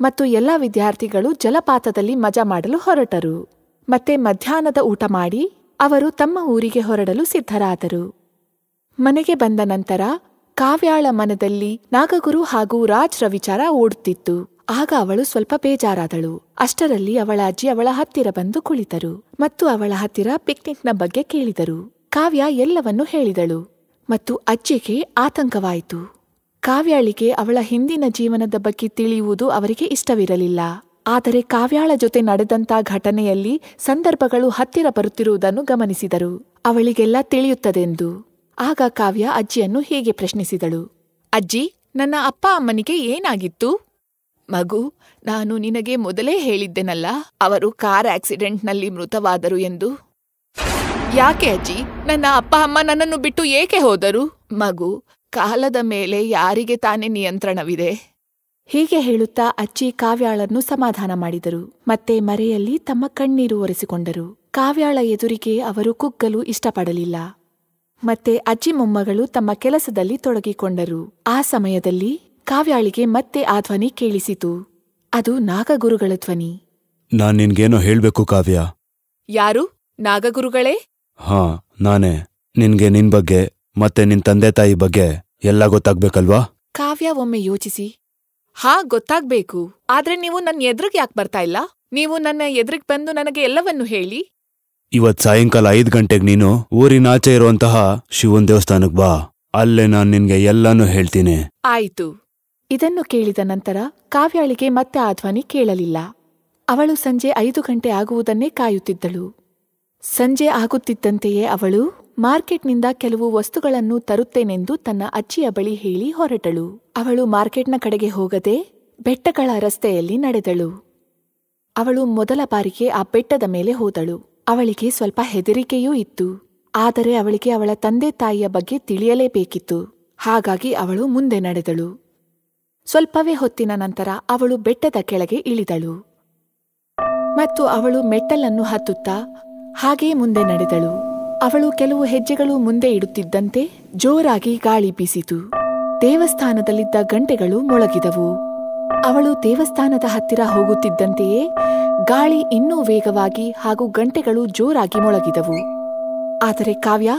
ಮತ್ತು ಎಲ್ಲ ವಿದ್ಯಾರ್ಥಿಗಳು ಜಲಪಾತದಲ್ಲಿ ಮಜಾ ಮಾಡಲು ಹೊರಟರು ಮತ್ತೆ ಮಧ್ಯಾಹ್ನದ ಊಟ ಮಾಡಿ ಅವರು ತಮ್ಮ ಊರಿಗೆ ಹೊರಡಲು ಸಿದ್ಧರಾದರು ಮನೆಗೆ ಬಂದ ನಂತರ ಕಾವ್ಯಾಳ ಮನದಲ್ಲಿ ನಾಗಗುರು ಹಾಗೂ ರಾಜ್ ವಿಚಾರ ಓಡುತ್ತಿತ್ತು ಆಗ ಅವಳು ಸ್ವಲ್ಪ ಬೇಜಾರಾದಳು ಅಷ್ಟರಲ್ಲಿ ಅವಳ ಅಜ್ಜಿ ಅವಳ ಹತ್ತಿರ ಬಂದು ಕುಳಿತರು ಮತ್ತು ಅವಳ ಹತ್ತಿರ ಪಿಕ್ನಿಕ್ನ ಬಗ್ಗೆ ಕೇಳಿದರು ಕಾವ್ಯ ಎಲ್ಲವನ್ನೂ ಹೇಳಿದಳು ಮತ್ತು ಅಜ್ಜಿಗೆ ಆತಂಕವಾಯಿತು ಕಾವ್ಯಾಳಿಗೆ ಅವಳ ಹಿಂದಿನ ಜೀವನದ ಬಗ್ಗೆ ತಿಳಿಯುವುದು ಅವರಿಗೆ ಇಷ್ಟವಿರಲಿಲ್ಲ ಆದರೆ ಕಾವ್ಯಾಳ ಜೊತೆ ನಡೆದಂಥ ಘಟನೆಯಲ್ಲಿ ಸಂದರ್ಭಗಳು ಹತ್ತಿರ ಬರುತ್ತಿರುವುದನ್ನು ಗಮನಿಸಿದರು ಅವಳಿಗೆಲ್ಲ ತಿಳಿಯುತ್ತದೆಂದು ಆಗ ಕಾವ್ಯ ಅಜ್ಜಿಯನ್ನು ಹೀಗೆ ಪ್ರಶ್ನಿಸಿದಳು ಅಜ್ಜಿ ನನ್ನ ಅಪ್ಪ ಅಮ್ಮನಿಗೆ ಏನಾಗಿತ್ತು ಮಗು ನಾನು ನಿನಗೆ ಮೊದಲೇ ಹೇಳಿದ್ದೆನಲ್ಲ ಅವರು ಕಾರ್ ಆಕ್ಸಿಡೆಂಟ್ನಲ್ಲಿ ಮೃತವಾದರು ಎಂದು ಯಾಕೆ ಅಜ್ಜಿ ನನ್ನ ಅಪ್ಪ ಅಮ್ಮ ನನ್ನನ್ನು ಬಿಟ್ಟು ಏಕೆ ಹೋದರು ಮಗು ಕಾಲದ ಮೇಲೆ ಯಾರಿಗೆ ತಾನೇ ನಿಯಂತ್ರಣವಿದೆ ಹೀಗೆ ಹೇಳುತ್ತಾ ಅಜ್ಜಿ ಕಾವ್ಯಾಳನ್ನು ಸಮಾಧಾನ ಮಾಡಿದರು ಮತ್ತೆ ಮರೆಯಲ್ಲಿ ತಮ್ಮ ಕಣ್ಣೀರು ಒರೆಸಿಕೊಂಡರು ಕಾವ್ಯಾಳ ಎದುರಿಗೆ ಅವರು ಕುಗ್ಗಲು ಇಷ್ಟಪಡಲಿಲ್ಲ ಮತ್ತೆ ಅಜ್ಜಿ ಮೊಮ್ಮಗಳು ತಮ್ಮ ಕೆಲಸದಲ್ಲಿ ತೊಡಗಿಕೊಂಡರು ಆ ಸಮಯದಲ್ಲಿ ಕಾವ್ಯಾಳಿಗೆ ಮತ್ತೆ ಆ ಧ್ವನಿ ಕೇಳಿಸಿತು ಅದು ನಾಗಗುರುಗಳ ಧ್ವನಿ ನಾನ್ ಹೇಳ್ಬೇಕು ಕಾವ್ಯ ಯಾರು ನಾಗಗುರುಗಳೇ ಹಾ ನಾನೇ ನಿನ್ಗೆ ನಿನ್ ಬಗ್ಗೆ ಮತ್ತೆ ನಿನ್ ತಂದೆ ತಾಯಿ ಬಗ್ಗೆ ಎಲ್ಲ ಗೊತ್ತಾಗ್ಬೇಕಲ್ವಾ ಕಾವ್ಯ ಒಮ್ಮೆ ಯೋಚಿಸಿ ಹಾ ಗೊತ್ತಾಗ್ಬೇಕು ಆದ್ರೆ ನೀವು ನನ್ನ ಎದುರಿಗೆ ಯಾಕೆ ಬರ್ತಾ ಇಲ್ಲ ನೀವು ನನ್ನ ಎದುರಿಗೆ ಬಂದು ನನಗೆ ಎಲ್ಲವನ್ನೂ ಹೇಳಿ ಇವತ್ ಸಾಯಂಕಾಲ ಐದ್ ಗಂಟೆಗೆ ನೀನು ಆಚೆ ಇರುವಂತಹ ಶಿವನ್ ದೇವಸ್ಥಾನಕ್ ಬಾ ಅಲ್ಲೇ ನಾನ್ ನಿನ್ಗೆ ಎಲ್ಲಾನು ಹೇಳ್ತೀನಿ ಆಯ್ತು ಇದನ್ನು ಕೇಳಿದ ನಂತರ ಕಾವ್ಯಾಳಿಗೆ ಮತ್ತೆ ಆ ಕೇಳಲಿಲ್ಲ ಅವಳು ಸಂಜೆ ಐದು ಗಂಟೆ ಆಗುವುದನ್ನೇ ಕಾಯುತ್ತಿದ್ದಳು ಸಂಜೆ ಆಗುತ್ತಿದ್ದಂತೆಯೇ ಅವಳು ಮಾರ್ಕೆಟ್ನಿಂದ ಕೆಲವು ವಸ್ತುಗಳನ್ನು ತರುತ್ತೇನೆಂದು ತನ್ನ ಅಜ್ಜಿಯ ಬಳಿ ಹೇಳಿ ಹೊರಟಳು ಅವಳು ಮಾರ್ಕೆಟ್ನ ಕಡೆಗೆ ಹೋಗದೆ ಬೆಟ್ಟಗಳ ರಸ್ತೆಯಲ್ಲಿ ನಡೆದಳು ಅವಳು ಮೊದಲ ಬಾರಿಗೆ ಆ ಬೆಟ್ಟದ ಮೇಲೆ ಹೋದಳು ಅವಳಿಗೆ ಸ್ವಲ್ಪ ಹೆದರಿಕೆಯೂ ಇತ್ತು ಆದರೆ ಅವಳಿಗೆ ಅವಳ ತಂದೆ ತಾಯಿಯ ಬಗ್ಗೆ ತಿಳಿಯಲೇಬೇಕಿತ್ತು ಹಾಗಾಗಿ ಅವಳು ಮುಂದೆ ನಡೆದಳು ಸ್ವಲ್ಪವೇ ಹೊತ್ತಿನ ನಂತರ ಅವಳು ಬೆಟ್ಟದ ಕೆಳಗೆ ಇಳಿದಳು ಮತ್ತು ಅವಳು ಮೆಟ್ಟಲನ್ನು ಹತ್ತುತ್ತಾ ಹಾಗೆ ಮುಂದೆ ನಡೆದಳು ಅವಳು ಕೆಲವು ಹೆಜ್ಜೆಗಳು ಮುಂದೆ ಇಡುತ್ತಿದ್ದಂತೆ ಜೋರಾಗಿ ಗಾಳಿ ಬೀಸಿತು ದೇವಸ್ಥಾನದಲ್ಲಿದ್ದ ಗಂಟೆಗಳು ಮೊಳಗಿದವು ಅವಳು ದೇವಸ್ಥಾನದ ಹತ್ತಿರ ಹೋಗುತ್ತಿದ್ದಂತೆಯೇ ಗಾಳಿ ಇನ್ನೂ ವೇಗವಾಗಿ ಹಾಗೂ ಗಂಟೆಗಳು ಜೋರಾಗಿ ಮೊಳಗಿದವು ಆದರೆ ಕಾವ್ಯ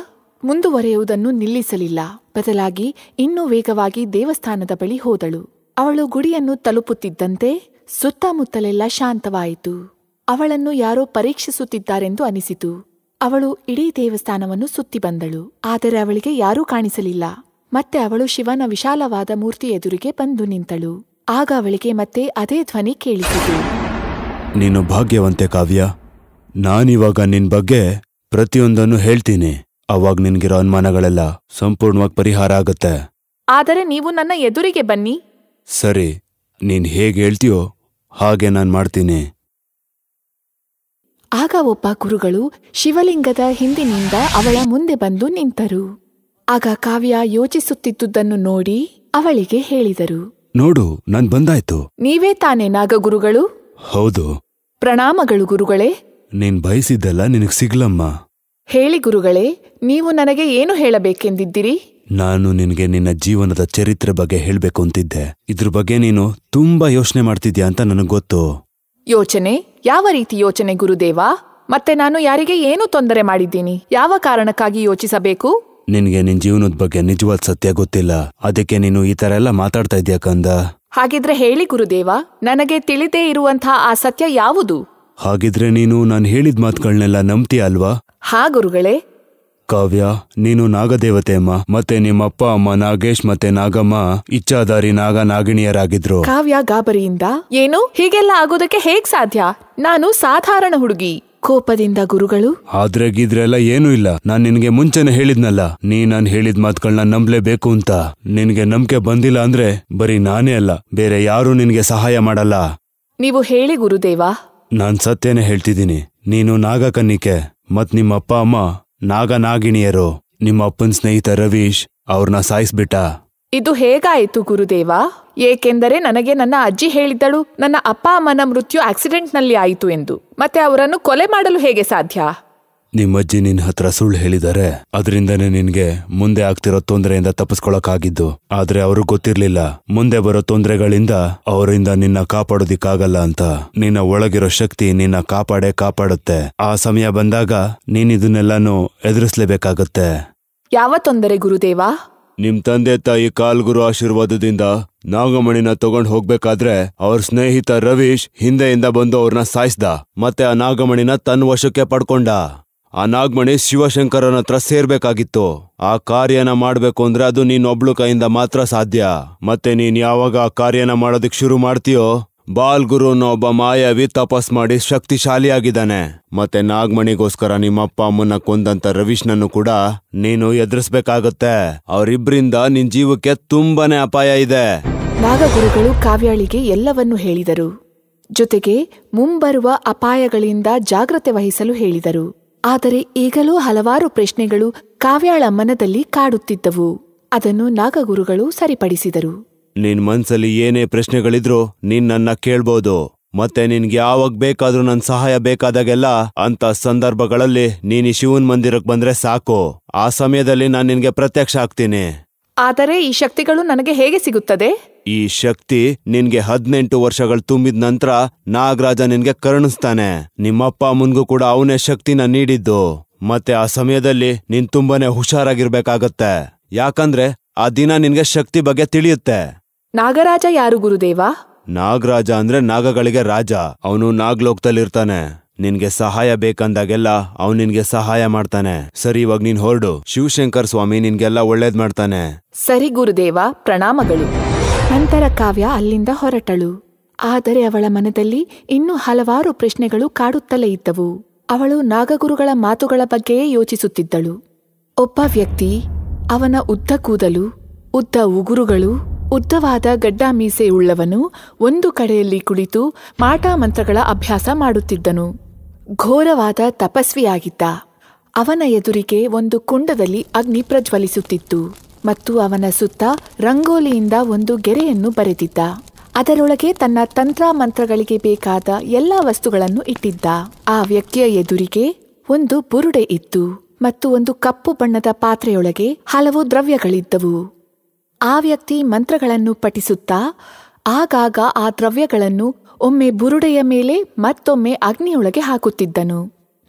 ಮುಂದುವರೆಯುವುದನ್ನು ನಿಲ್ಲಿಸಲಿಲ್ಲ ಬದಲಾಗಿ ಇನ್ನೂ ವೇಗವಾಗಿ ದೇವಸ್ಥಾನದ ಬಳಿ ಹೋದಳು ಅವಳು ಗುಡಿಯನ್ನು ತಲುಪುತ್ತಿದ್ದಂತೆ ಸುತ್ತಮುತ್ತಲೆಲ್ಲ ಶಾಂತವಾಯಿತು ಅವಳನ್ನು ಯಾರೋ ಪರೀಕ್ಷಿಸುತ್ತಿದ್ದಾರೆಂದು ಅನಿಸಿತು ಅವಳು ಇಡೀ ದೇವಸ್ಥಾನವನ್ನು ಸುತ್ತಿ ಬಂದಳು ಆದರೆ ಅವಳಿಗೆ ಯಾರೂ ಕಾಣಿಸಲಿಲ್ಲ ಮತ್ತೆ ಅವಳು ಶಿವನ ವಿಶಾಲವಾದ ಮೂರ್ತಿ ಎದುರಿಗೆ ಬಂದು ನಿಂತಳು ಆಗ ಅವಳಿಗೆ ಮತ್ತೆ ಅದೇ ಧ್ವನಿ ಕೇಳಿಸಿತು ನೀನು ಭಾಗ್ಯವಂತೆ ಕಾವ್ಯ ನಾನಿವಾಗ ನಿನ್ ಬಗ್ಗೆ ಪ್ರತಿಯೊಂದನ್ನು ಹೇಳ್ತೀನಿ ಅವಾಗ ನಿನ್ಗಿರೋ ಅನುಮಾನಗಳೆಲ್ಲ ಸಂಪೂರ್ಣವಾಗಿ ಪರಿಹಾರ ಆಗತ್ತೆ ಆದರೆ ನೀವು ನನ್ನ ಎದುರಿಗೆ ಬನ್ನಿ ಸರಿ ನೀನ್ ಹೇಗೆ ಹೇಳ್ತೀಯೋ ಹಾಗೆ ನಾನ್ ಮಾಡ್ತೀನಿ ಆಗ ಒಬ್ಬ ಗುರುಗಳು ಶಿವಲಿಂಗದ ಹಿಂದಿನಿಂದ ಅವಳ ಮುಂದೆ ಬಂದು ನಿಂತರು ಆಗ ಕಾವ್ಯ ಯೋಚಿಸುತ್ತಿದ್ದುದನ್ನು ನೋಡಿ ಅವಳಿಗೆ ಹೇಳಿದರು ನೋಡು ನನ್ ಬಂದಾಯ್ತು ನೀವೇ ತಾನೇ ನಾಗ ಗುರುಗಳು ಹೌದು ಪ್ರಣಾಮಗಳು ಗುರುಗಳೇ ನೀನ್ ಬಯಸಿದ್ದೆಲ್ಲ ನಿನಗ್ ಸಿಗ್ಲಮ್ಮ ಹೇಳಿ ಗುರುಗಳೇ ನೀವು ನನಗೆ ಏನು ಹೇಳಬೇಕೆಂದಿದ್ದೀರಿ ನಾನು ನಿನಗೆ ನಿನ್ನ ಜೀವನದ ಚರಿತ್ರೆ ಬಗ್ಗೆ ಹೇಳಬೇಕು ಅಂತಿದ್ದೆ ಇದ್ರ ಬಗ್ಗೆ ನೀನು ತುಂಬಾ ಯೋಚನೆ ಮಾಡ್ತಿದ್ಯಾ ಅಂತ ನನಗೆ ಗೊತ್ತು ಯೋಚನೆ ಯಾವ ರೀತಿ ಯೋಚನೆ ಗುರುದೇವ ಮತ್ತೆ ನಾನು ಯಾರಿಗೆ ಏನು ತೊಂದರೆ ಮಾಡಿದ್ದೀನಿ ಯಾವ ಕಾರಣಕ್ಕಾಗಿ ಯೋಚಿಸಬೇಕು ನಿನ್ಗೆ ನಿನ್ ಜೀವನದ ಬಗ್ಗೆ ನಿಜವಾದ ಸತ್ಯ ಗೊತ್ತಿಲ್ಲ ಅದಕ್ಕೆ ನೀನು ಈ ತರ ಎಲ್ಲ ಮಾತಾಡ್ತಾ ಇದೀಯ ಕಂದ ಹಾಗಿದ್ರೆ ಹೇಳಿ ಗುರುದೇವ ನನಗೆ ತಿಳಿದೇ ಇರುವಂತಹ ಆ ಸತ್ಯ ಯಾವುದು ಹಾಗಿದ್ರೆ ನೀನು ನಾನು ಹೇಳಿದ ಮಾತುಗಳನ್ನೆಲ್ಲ ನಂಬ್ತೀಯ ಅಲ್ವಾ ಹಾ ಗುರುಗಳೇ ಕಾವ್ಯ ನೀನು ನಾಗದೇವತೆ ಅಮ್ಮ ಮತ್ತೆ ನಿಮ್ಮಪ್ಪ ಅಮ್ಮ ನಾಗೇಶ್ ಮತ್ತೆ ನಾಗಮ್ಮ ಇಚ್ಛಾದಾರಿ ನಾಗ ನಾಗಿಣಿಯರಾಗಿದ್ರು ಕಾವ್ಯ ಗಾಬರಿಯಿಂದ ಏನು ಹೀಗೆಲ್ಲ ಆಗೋದಕ್ಕೆ ಹೇಗ್ ಸಾಧ್ಯ ನಾನು ಸಾಧಾರಣ ಹುಡುಗಿ ಕೋಪದಿಂದ ಗುರುಗಳು ಆದ್ರೆ ಗಿದ್ರೆಲ್ಲ ಏನೂ ಇಲ್ಲ ನಾನ್ ನಿನ್ಗೆ ಮುಂಚೆನೆ ಹೇಳಿದ್ನಲ್ಲ ನೀ ನಾನ್ ಹೇಳಿದ ಮಾತುಗಳನ್ನ ನಂಬ್ಲೇಬೇಕು ಅಂತ ನಿನ್ಗೆ ನಂಬಿಕೆ ಬಂದಿಲ್ಲ ಅಂದ್ರೆ ಬರೀ ನಾನೇ ಅಲ್ಲ ಬೇರೆ ಯಾರು ನಿನ್ಗೆ ಸಹಾಯ ಮಾಡಲ್ಲ ನೀವು ಹೇಳಿ ಗುರುದೇವ ನಾನ್ ಸತ್ಯನೇ ಹೇಳ್ತಿದ್ದೀನಿ ನೀನು ನಾಗಕನ್ನಿಕೆ ಮತ್ ನಿಮ್ಮಪ್ಪ ಅಮ್ಮ ನಾಗನಾಗಿಣಿಯರು ನಿಮ್ಮ ಅಪ್ಪನ ಸ್ನೇಹಿತ ರವೀಶ್ ಅವ್ರನ್ನ ಸಾಯಿಸ್ಬಿಟ್ಟ ಇದು ಹೇಗಾಯಿತು ಗುರುದೇವ ಏಕೆಂದರೆ ನನಗೆ ನನ್ನ ಅಜ್ಜಿ ಹೇಳಿದ್ದಳು ನನ್ನ ಅಪ್ಪ ಅಮ್ಮನ ಮೃತ್ಯು ಆಕ್ಸಿಡೆಂಟ್ನಲ್ಲಿ ಆಯಿತು ಎಂದು ಮತ್ತೆ ಅವರನ್ನು ಕೊಲೆ ಮಾಡಲು ಹೇಗೆ ಸಾಧ್ಯ ನಿಮ್ಮಜ್ಜಿ ನಿನ್ ಹತ್ರ ಸುಳ್ಳು ಹೇಳಿದಾರೆ ಅದರಿಂದನೇ ನಿನ್ಗೆ ಮುಂದೆ ಆಗ್ತಿರೋ ತೊಂದರೆಯಿಂದ ತಪ್ಪಿಸ್ಕೊಳಕಾಗಿದ್ದು ಆದ್ರೆ ಅವರು ಗೊತ್ತಿರ್ಲಿಲ್ಲ ಮುಂದೆ ಬರೋ ತೊಂದರೆಗಳಿಂದ ಅವರಿಂದ ನಿನ್ನ ಕಾಪಾಡೋದಿಕ್ಕಾಗಲ್ಲ ಅಂತ ನಿನ್ನ ಒಳಗಿರೋ ಶಕ್ತಿ ನಿನ್ನ ಕಾಪಾಡೆ ಕಾಪಾಡುತ್ತೆ ಆ ಸಮಯ ಬಂದಾಗ ನೀನ್ ಇದನ್ನೆಲ್ಲಾನು ಎದುರಿಸ್ಲೇಬೇಕಾಗತ್ತೆ ಯಾವ ತೊಂದರೆ ಗುರುದೇವ ನಿಮ್ ತಂದೆ ತಾಯಿ ಕಾಲ್ಗುರು ಆಶೀರ್ವಾದದಿಂದ ನಾಗಮಣಿನ ತಗೊಂಡ್ ಹೋಗ್ಬೇಕಾದ್ರೆ ಅವ್ರ ಸ್ನೇಹಿತ ರವೀಶ್ ಹಿಂದೆಯಿಂದ ಬಂದು ಅವ್ರನ್ನ ಸಾಯಿಸ್ದ ಮತ್ತೆ ಆ ನಾಗಮಣಿನ ತನ್ನ ವಶಕ್ಕೆ ಪಡ್ಕೊಂಡ ಆ ನಾಗ್ಮಣಿ ಶಿವಶಂಕರನ ಹತ್ರ ಸೇರ್ಬೇಕಾಗಿತ್ತು ಆ ಕಾರ್ಯನ ಮಾಡ್ಬೇಕು ಅಂದ್ರೆ ಅದು ನೀನೊಬ್ಳು ಕೈಯಿಂದ ಮಾತ್ರ ಸಾಧ್ಯ ಮತ್ತೆ ನೀನ್ ಯಾವಾಗ ಆ ಕಾರ್ಯನ ಮಾಡೋದಕ್ಕೆ ಶುರು ಮಾಡ್ತೀಯೋ ಬಾಲ್ ಗುರು ಒಬ್ಬ ಮಾಯಾವಿ ತಪಸ್ ಮಾಡಿ ಶಕ್ತಿಶಾಲಿಯಾಗಿದ್ದಾನೆ ಮತ್ತೆ ನಾಗಮಣಿಗೋಸ್ಕರ ನಿಮ್ಮ ಅಪ್ಪ ಅಮ್ಮನ ಕೊಂದಂತ ರವೀಶ್ನನ್ನು ಕೂಡ ನೀನು ಎದುರಿಸ್ಬೇಕಾಗತ್ತೆ ಅವರಿಬ್ರಿಂದ ನಿನ್ ಜೀವಕ್ಕೆ ತುಂಬಾನೇ ಅಪಾಯ ಇದೆ ನಾಗಗುರುಗಳು ಕಾವ್ಯಾಳಿಗೆ ಎಲ್ಲವನ್ನೂ ಹೇಳಿದರು ಜೊತೆಗೆ ಮುಂಬರುವ ಅಪಾಯಗಳಿಂದ ಜಾಗ್ರತೆ ವಹಿಸಲು ಹೇಳಿದರು ಆದರೆ ಈಗಲೂ ಹಲವಾರು ಪ್ರಶ್ನೆಗಳು ಕಾವ್ಯಾಳ ಮನದಲ್ಲಿ ಕಾಡುತ್ತಿದ್ದವು ಅದನ್ನು ನಾಗಗುರುಗಳು ಸರಿಪಡಿಸಿದರು ನಿನ್ ಮನ್ಸಲ್ಲಿ ಏನೇ ಪ್ರಶ್ನೆಗಳಿದ್ರೂ ನಿನ್ನನ್ನ ಕೇಳ್ಬೋದು ಮತ್ತೆ ನಿನ್ಗೆ ಯಾವಾಗ ಬೇಕಾದ್ರೂ ನನ್ ಸಹಾಯ ಬೇಕಾದಾಗೆಲ್ಲ ಅಂತ ಸಂದರ್ಭಗಳಲ್ಲಿ ನೀನಿ ಶಿವನ್ ಮಂದಿರಕ್ ಬಂದ್ರೆ ಸಾಕು ಆ ಸಮಯದಲ್ಲಿ ನಾನ್ ನಿನ್ಗೆ ಪ್ರತ್ಯಕ್ಷ ಆಗ್ತೀನಿ ಆದರೆ ಈ ಶಕ್ತಿಗಳು ನನಗೆ ಹೇಗೆ ಸಿಗುತ್ತದೆ ಈ ಶಕ್ತಿ ನಿನ್ಗೆ ಹದಿನೆಂಟು ವರ್ಷಗಳು ತುಂಬಿದ ನಂತರ ನಾಗರಾಜ ನಿನ್ಗೆ ಕರುಣಿಸ್ತಾನೆ ನಿಮ್ಮಪ್ಪ ಮುಂದೂ ಕೂಡ ಅವನೇ ಶಕ್ತಿನ ನೀಡಿದ್ದು ಮತ್ತೆ ಆ ಸಮಯದಲ್ಲಿ ನೀನ್ ತುಂಬಾನೇ ಹುಷಾರಾಗಿರ್ಬೇಕಾಗತ್ತೆ ಯಾಕಂದ್ರೆ ಆ ದಿನ ನಿನ್ಗೆ ಶಕ್ತಿ ಬಗ್ಗೆ ತಿಳಿಯುತ್ತೆ ನಾಗರಾಜ ಯಾರು ಗುರುದೇವ ನಾಗರಾಜ ಅಂದ್ರೆ ನಾಗಗಳಿಗೆ ರಾಜ ಅವನು ನಾಗ್ಲೋಕ್ತಲ್ಲಿರ್ತಾನೆ ನಿನ್ಗೆ ಸಹಾಯ ಬೇಕಂದಾಗೆಲ್ಲ ಅವ್ನು ನಿನ್ಗೆ ಸಹಾಯ ಮಾಡ್ತಾನೆ ಸರಿ ಇವಾಗ ನೀನ್ ಹೊರಡು ಶಿವಶಂಕರ್ ಸ್ವಾಮಿ ನಿನ್ಗೆಲ್ಲ ಒಳ್ಳೇದ್ ಮಾಡ್ತಾನೆ ಸರಿ ಗುರುದೇವ ಪ್ರಣಾಮಗಳು ನಂತರ ಕಾವ್ಯ ಅಲ್ಲಿಂದ ಹೊರಟಳು ಆದರೆ ಅವಳ ಮನದಲ್ಲಿ ಇನ್ನೂ ಹಲವಾರು ಪ್ರಶ್ನೆಗಳು ಕಾಡುತ್ತಲೇ ಇದ್ದವು ಅವಳು ನಾಗಗುರುಗಳ ಮಾತುಗಳ ಬಗ್ಗೆಯೇ ಯೋಚಿಸುತ್ತಿದ್ದಳು ಒಬ್ಬ ವ್ಯಕ್ತಿ ಅವನ ಉದ್ದ ಕೂದಲು ಉದ್ದ ಉಗುರುಗಳು ಉದ್ದವಾದ ಗಡ್ಡ ಮೀಸೆಯುಳ್ಳವನು ಒಂದು ಕಡೆಯಲ್ಲಿ ಕುಳಿತು ಮಾಟ ಮಂತ್ರಗಳ ಅಭ್ಯಾಸ ಮಾಡುತ್ತಿದ್ದನು ಘೋರವಾದ ತಪಸ್ವಿಯಾಗಿದ್ದ ಅವನ ಎದುರಿಗೆ ಒಂದು ಕುಂಡದಲ್ಲಿ ಅಗ್ನಿ ಪ್ರಜ್ವಲಿಸುತ್ತಿತ್ತು ಮತ್ತು ಅವನ ಸುತ್ತ ರಂಗೋಲಿಯಿಂದ ಒಂದು ಗೆರೆಯನ್ನು ಬರೆದಿದ್ದ ಅದರೊಳಗೆ ತನ್ನ ತಂತ್ರ ಮಂತ್ರಗಳಿಗೆ ಬೇಕಾದ ಎಲ್ಲ ವಸ್ತುಗಳನ್ನು ಇಟ್ಟಿದ್ದ ಆ ವ್ಯಕ್ತಿಯ ಎದುರಿಗೆ ಒಂದು ಬುರುಡೆ ಇತ್ತು ಮತ್ತು ಒಂದು ಕಪ್ಪು ಬಣ್ಣದ ಪಾತ್ರೆಯೊಳಗೆ ಹಲವು ದ್ರವ್ಯಗಳಿದ್ದವು ಆ ವ್ಯಕ್ತಿ ಮಂತ್ರಗಳನ್ನು ಪಠಿಸುತ್ತಾ ಆಗಾಗ ಆ ದ್ರವ್ಯಗಳನ್ನು ಒಮ್ಮೆ ಬುರುಡೆಯ ಮೇಲೆ ಮತ್ತೊಮ್ಮೆ ಅಗ್ನಿಯೊಳಗೆ ಹಾಕುತ್ತಿದ್ದನು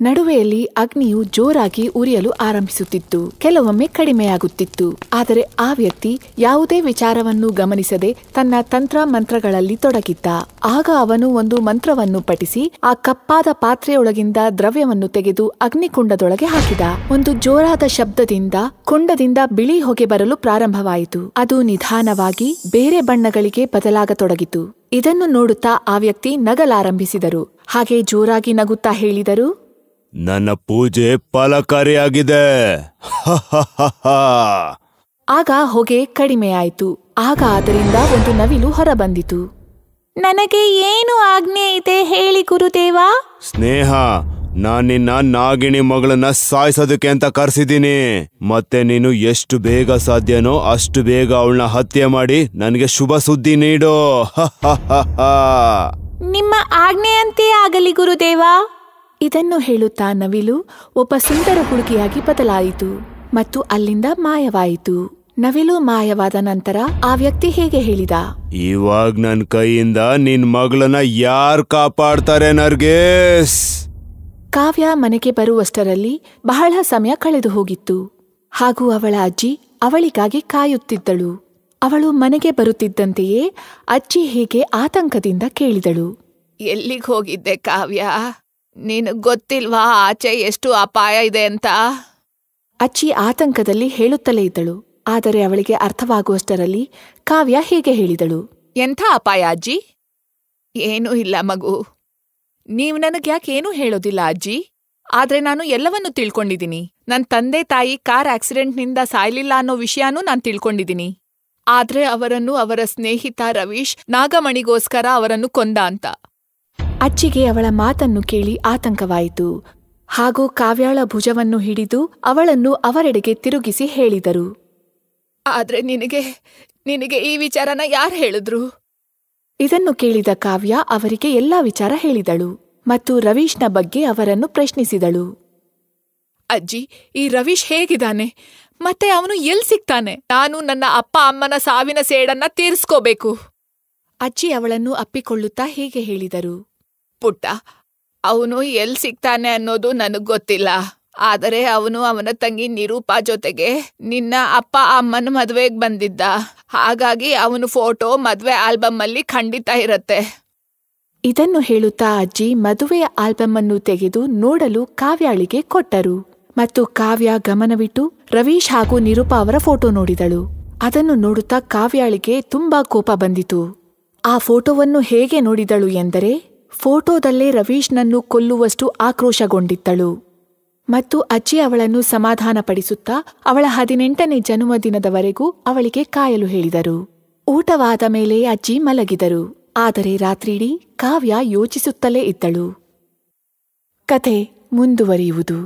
ನಡುವೆಯಲ್ಲಿ ಅಗ್ನಿಯು ಜೋರಾಗಿ ಉರಿಯಲು ಆರಂಭಿಸುತ್ತಿತ್ತು ಕೆಲವೊಮ್ಮೆ ಕಡಿಮೆಯಾಗುತ್ತಿತ್ತು ಆದರೆ ಆ ವ್ಯಕ್ತಿ ಯಾವುದೇ ವಿಚಾರವನ್ನು ಗಮನಿಸದೆ ತನ್ನ ತಂತ್ರ ಮಂತ್ರಗಳಲ್ಲಿ ತೊಡಗಿದ್ದ ಆಗ ಅವನು ಒಂದು ಮಂತ್ರವನ್ನು ಪಠಿಸಿ ಆ ಕಪ್ಪಾದ ಪಾತ್ರೆಯೊಳಗಿಂದ ದ್ರವ್ಯವನ್ನು ತೆಗೆದು ಅಗ್ನಿಕುಂಡದೊಳಗೆ ಹಾಕಿದ ಒಂದು ಜೋರಾದ ಶಬ್ದದಿಂದ ಕುಂಡದಿಂದ ಬಿಳಿ ಹೊಗೆ ಬರಲು ಪ್ರಾರಂಭವಾಯಿತು ಅದು ನಿಧಾನವಾಗಿ ಬೇರೆ ಬಣ್ಣಗಳಿಗೆ ಬದಲಾಗತೊಡಗಿತು ಇದನ್ನು ನೋಡುತ್ತಾ ಆ ವ್ಯಕ್ತಿ ನಗಲಾರಂಭಿಸಿದರು ಹಾಗೆ ಜೋರಾಗಿ ನಗುತ್ತಾ ಹೇಳಿದರು ನನ್ನ ಪೂಜೆ ಫಲಕಾರಿಯಾಗಿದೆ ಆಗ ಹೊಗೆ ಕಡಿಮೆಯಾಯಿತು ಆಗ ಅದರಿಂದ ಒಂದು ನವಿಲು ಹೊರಬಂದಿತು ನನಗೆ ಏನು ಆಜ್ಞೆ ಇದೆ ಹೇಳಿ ಗುರುದೇವ ಸ್ನೇಹ ನಾನು ನಿನ್ನ ನಾಗಿಣಿ ಮಗಳನ್ನ ಸಾಯಿಸೋದಕ್ಕೆ ಅಂತ ಕರೆಸಿದ್ದೀನಿ ಮತ್ತೆ ನೀನು ಎಷ್ಟು ಬೇಗ ಸಾಧ್ಯನೋ ಅಷ್ಟು ಬೇಗ ಅವಳನ್ನ ಹತ್ಯೆ ಮಾಡಿ ನನಗೆ ಶುಭ ಸುದ್ದಿ ನೀಡು ನಿಮ್ಮ ಆಜ್ಞೆಯಂತೆ ಆಗಲಿ ಗುರುದೇವಾ ಇದನ್ನು ಹೇಳುತ್ತಾ ನವಿಲು ಒಬ್ಬ ಸುಂದರ ಹುಡುಗಿಯಾಗಿ ಬದಲಾಯಿತು ಮತ್ತು ಅಲ್ಲಿಂದ ಮಾಯವಾಯಿತು ನವಿಲು ಮಾಯವಾದ ನಂತರ ಆ ವ್ಯಕ್ತಿ ಹೇಗೆ ಹೇಳಿದ ಇವಾಗ ನನ್ನ ಕೈಯಿಂದ ನಿನ್ ಮಗಳನ್ನ ಯಾರ್ ಕಾಪಾಡ್ತಾರೆ ನರ್ಗೇಸ್ ಕಾವ್ಯ ಮನೆಗೆ ಬರುವಷ್ಟರಲ್ಲಿ ಬಹಳ ಸಮಯ ಕಳೆದು ಹೋಗಿತ್ತು ಹಾಗೂ ಅವಳ ಅಜ್ಜಿ ಅವಳಿಗಾಗಿ ಕಾಯುತ್ತಿದ್ದಳು ಅವಳು ಮನೆಗೆ ಬರುತ್ತಿದ್ದಂತೆಯೇ ಅಜ್ಜಿ ಹೀಗೆ ಆತಂಕದಿಂದ ಕೇಳಿದಳು ಎಲ್ಲಿಗೆ ಹೋಗಿದ್ದೆ ಕಾವ್ಯ ನೀನು ಗೊತ್ತಿಲ್ವಾ ಆಚೆ ಎಷ್ಟು ಅಪಾಯ ಇದೆ ಅಂತ ಅಜ್ಜಿ ಆತಂಕದಲ್ಲಿ ಹೇಳುತ್ತಲೇ ಇದ್ದಳು ಆದರೆ ಅವಳಿಗೆ ಅರ್ಥವಾಗುವಷ್ಟರಲ್ಲಿ ಕಾವ್ಯ ಹೀಗೆ ಹೇಳಿದಳು ಎಂಥ ಅಪಾಯ ಅಜ್ಜಿ ಏನೂ ಇಲ್ಲ ಮಗು ನೀವು ನನಗೆ ಯಾಕೇನೂ ಹೇಳೋದಿಲ್ಲ ಅಜ್ಜಿ ಆದ್ರೆ ನಾನು ಎಲ್ಲವನ್ನೂ ತಿಳ್ಕೊಂಡಿದ್ದೀನಿ ನನ್ನ ತಂದೆ ತಾಯಿ ಕಾರ್ ಆಕ್ಸಿಡೆಂಟ್ನಿಂದ ಸಾಯ್ಲಿಲ್ಲ ಅನ್ನೋ ವಿಷಯನೂ ನಾನು ತಿಳ್ಕೊಂಡಿದ್ದೀನಿ ಆದ್ರೆ ಅವರನ್ನು ಅವರ ಸ್ನೇಹಿತ ರವೀಶ್ ನಾಗಮಣಿಗೋಸ್ಕರ ಅವರನ್ನು ಕೊಂದ ಅಂತ ಅಜ್ಜಿಗೆ ಅವಳ ಮಾತನ್ನು ಕೇಳಿ ಆತಂಕವಾಯಿತು ಹಾಗೂ ಕಾವ್ಯಾಳ ಭುಜವನ್ನು ಹಿಡಿದು ಅವಳನ್ನು ಅವರೆಡೆಗೆ ತಿರುಗಿಸಿ ಹೇಳಿದರು ಆದ್ರೆ ನಿನಗೆ ನಿನಗೆ ಈ ವಿಚಾರನ ಯಾರು ಹೇಳಿದ್ರು ಇದನ್ನು ಕೇಳಿದ ಕಾವ್ಯ ಅವರಿಗೆ ಎಲ್ಲಾ ವಿಚಾರ ಹೇಳಿದಳು ಮತ್ತು ರವೀಶ್ನ ಬಗ್ಗೆ ಅವರನ್ನು ಪ್ರಶ್ನಿಸಿದಳು ಅಜ್ಜಿ ಈ ರವೀಶ್ ಹೇಗಿದ್ದಾನೆ ಮತ್ತೆ ಅವನು ಎಲ್ ಸಿಗ್ತಾನೆ ನಾನು ನನ್ನ ಅಪ್ಪ ಅಮ್ಮನ ಸಾವಿನ ಸೇಡನ್ನ ತೀರಿಸ್ಕೋಬೇಕು ಅಜ್ಜಿ ಅವಳನ್ನು ಅಪ್ಪಿಕೊಳ್ಳುತ್ತಾ ಹೀಗೆ ಹೇಳಿದರು ಪುಟ್ಟ ಅವನು ಎಲ್ಲಿ ಸಿಗ್ತಾನೆ ಅನ್ನೋದು ನನಗ್ ಗೊತ್ತಿಲ್ಲ ಆದರೆ ಅವನು ಅವನ ತಂಗಿ ನಿರೂಪಾ ಜೊತೆಗೆ ನಿನ್ನ ಅಪ್ಪ ಅಮ್ಮನ ಮದುವೆಗೆ ಬಂದಿದ್ದ ಹಾಗಾಗಿ ಅವನು ಫೋಟೋ ಮದುವೆ ಆಲ್ಬಮ್ ಅಲ್ಲಿ ಖಂಡಿತ ಇರತ್ತೆ ಇದನ್ನು ಹೇಳುತ್ತಾ ಅಜ್ಜಿ ಮದುವೆಯ ಆಲ್ಬಮ್ ಅನ್ನು ತೆಗೆದು ನೋಡಲು ಕಾವ್ಯಾಳಿಗೆ ಕೊಟ್ಟರು ಮತ್ತು ಕಾವ್ಯ ಗಮನವಿಟ್ಟು ರವೀಶ್ ಹಾಗೂ ನಿರೂಪ ಅವರ ಫೋಟೋ ನೋಡಿದಳು ಅದನ್ನು ನೋಡುತ್ತಾ ಕಾವ್ಯಾಳಿಗೆ ತುಂಬಾ ಕೋಪ ಬಂದಿತು ಆ ಫೋಟೋವನ್ನು ಹೇಗೆ ನೋಡಿದಳು ಎಂದರೆ ಫೋಟೋದಲ್ಲೇ ರವೀಶ್ನನ್ನು ಕೊಲ್ಲುವಷ್ಟು ಆಕ್ರೋಶಗೊಂಡಿದ್ದಳು ಮತ್ತು ಅಜ್ಜಿ ಅವಳನ್ನು ಸಮಾಧಾನಪಡಿಸುತ್ತಾ ಅವಳ ಹದಿನೆಂಟನೇ ಜನ್ಮದಿನದವರೆಗೂ ಅವಳಿಗೆ ಕಾಯಲು ಹೇಳಿದರು ಊಟವಾದ ಮೇಲೆ ಅಜ್ಜಿ ಮಲಗಿದರು ಆದರೆ ರಾತ್ರಿಡೀ ಕಾವ್ಯ ಯೋಚಿಸುತ್ತಲೇ ಇದ್ದಳು ಕಥೆ ಮುಂದುವರಿಯುವುದು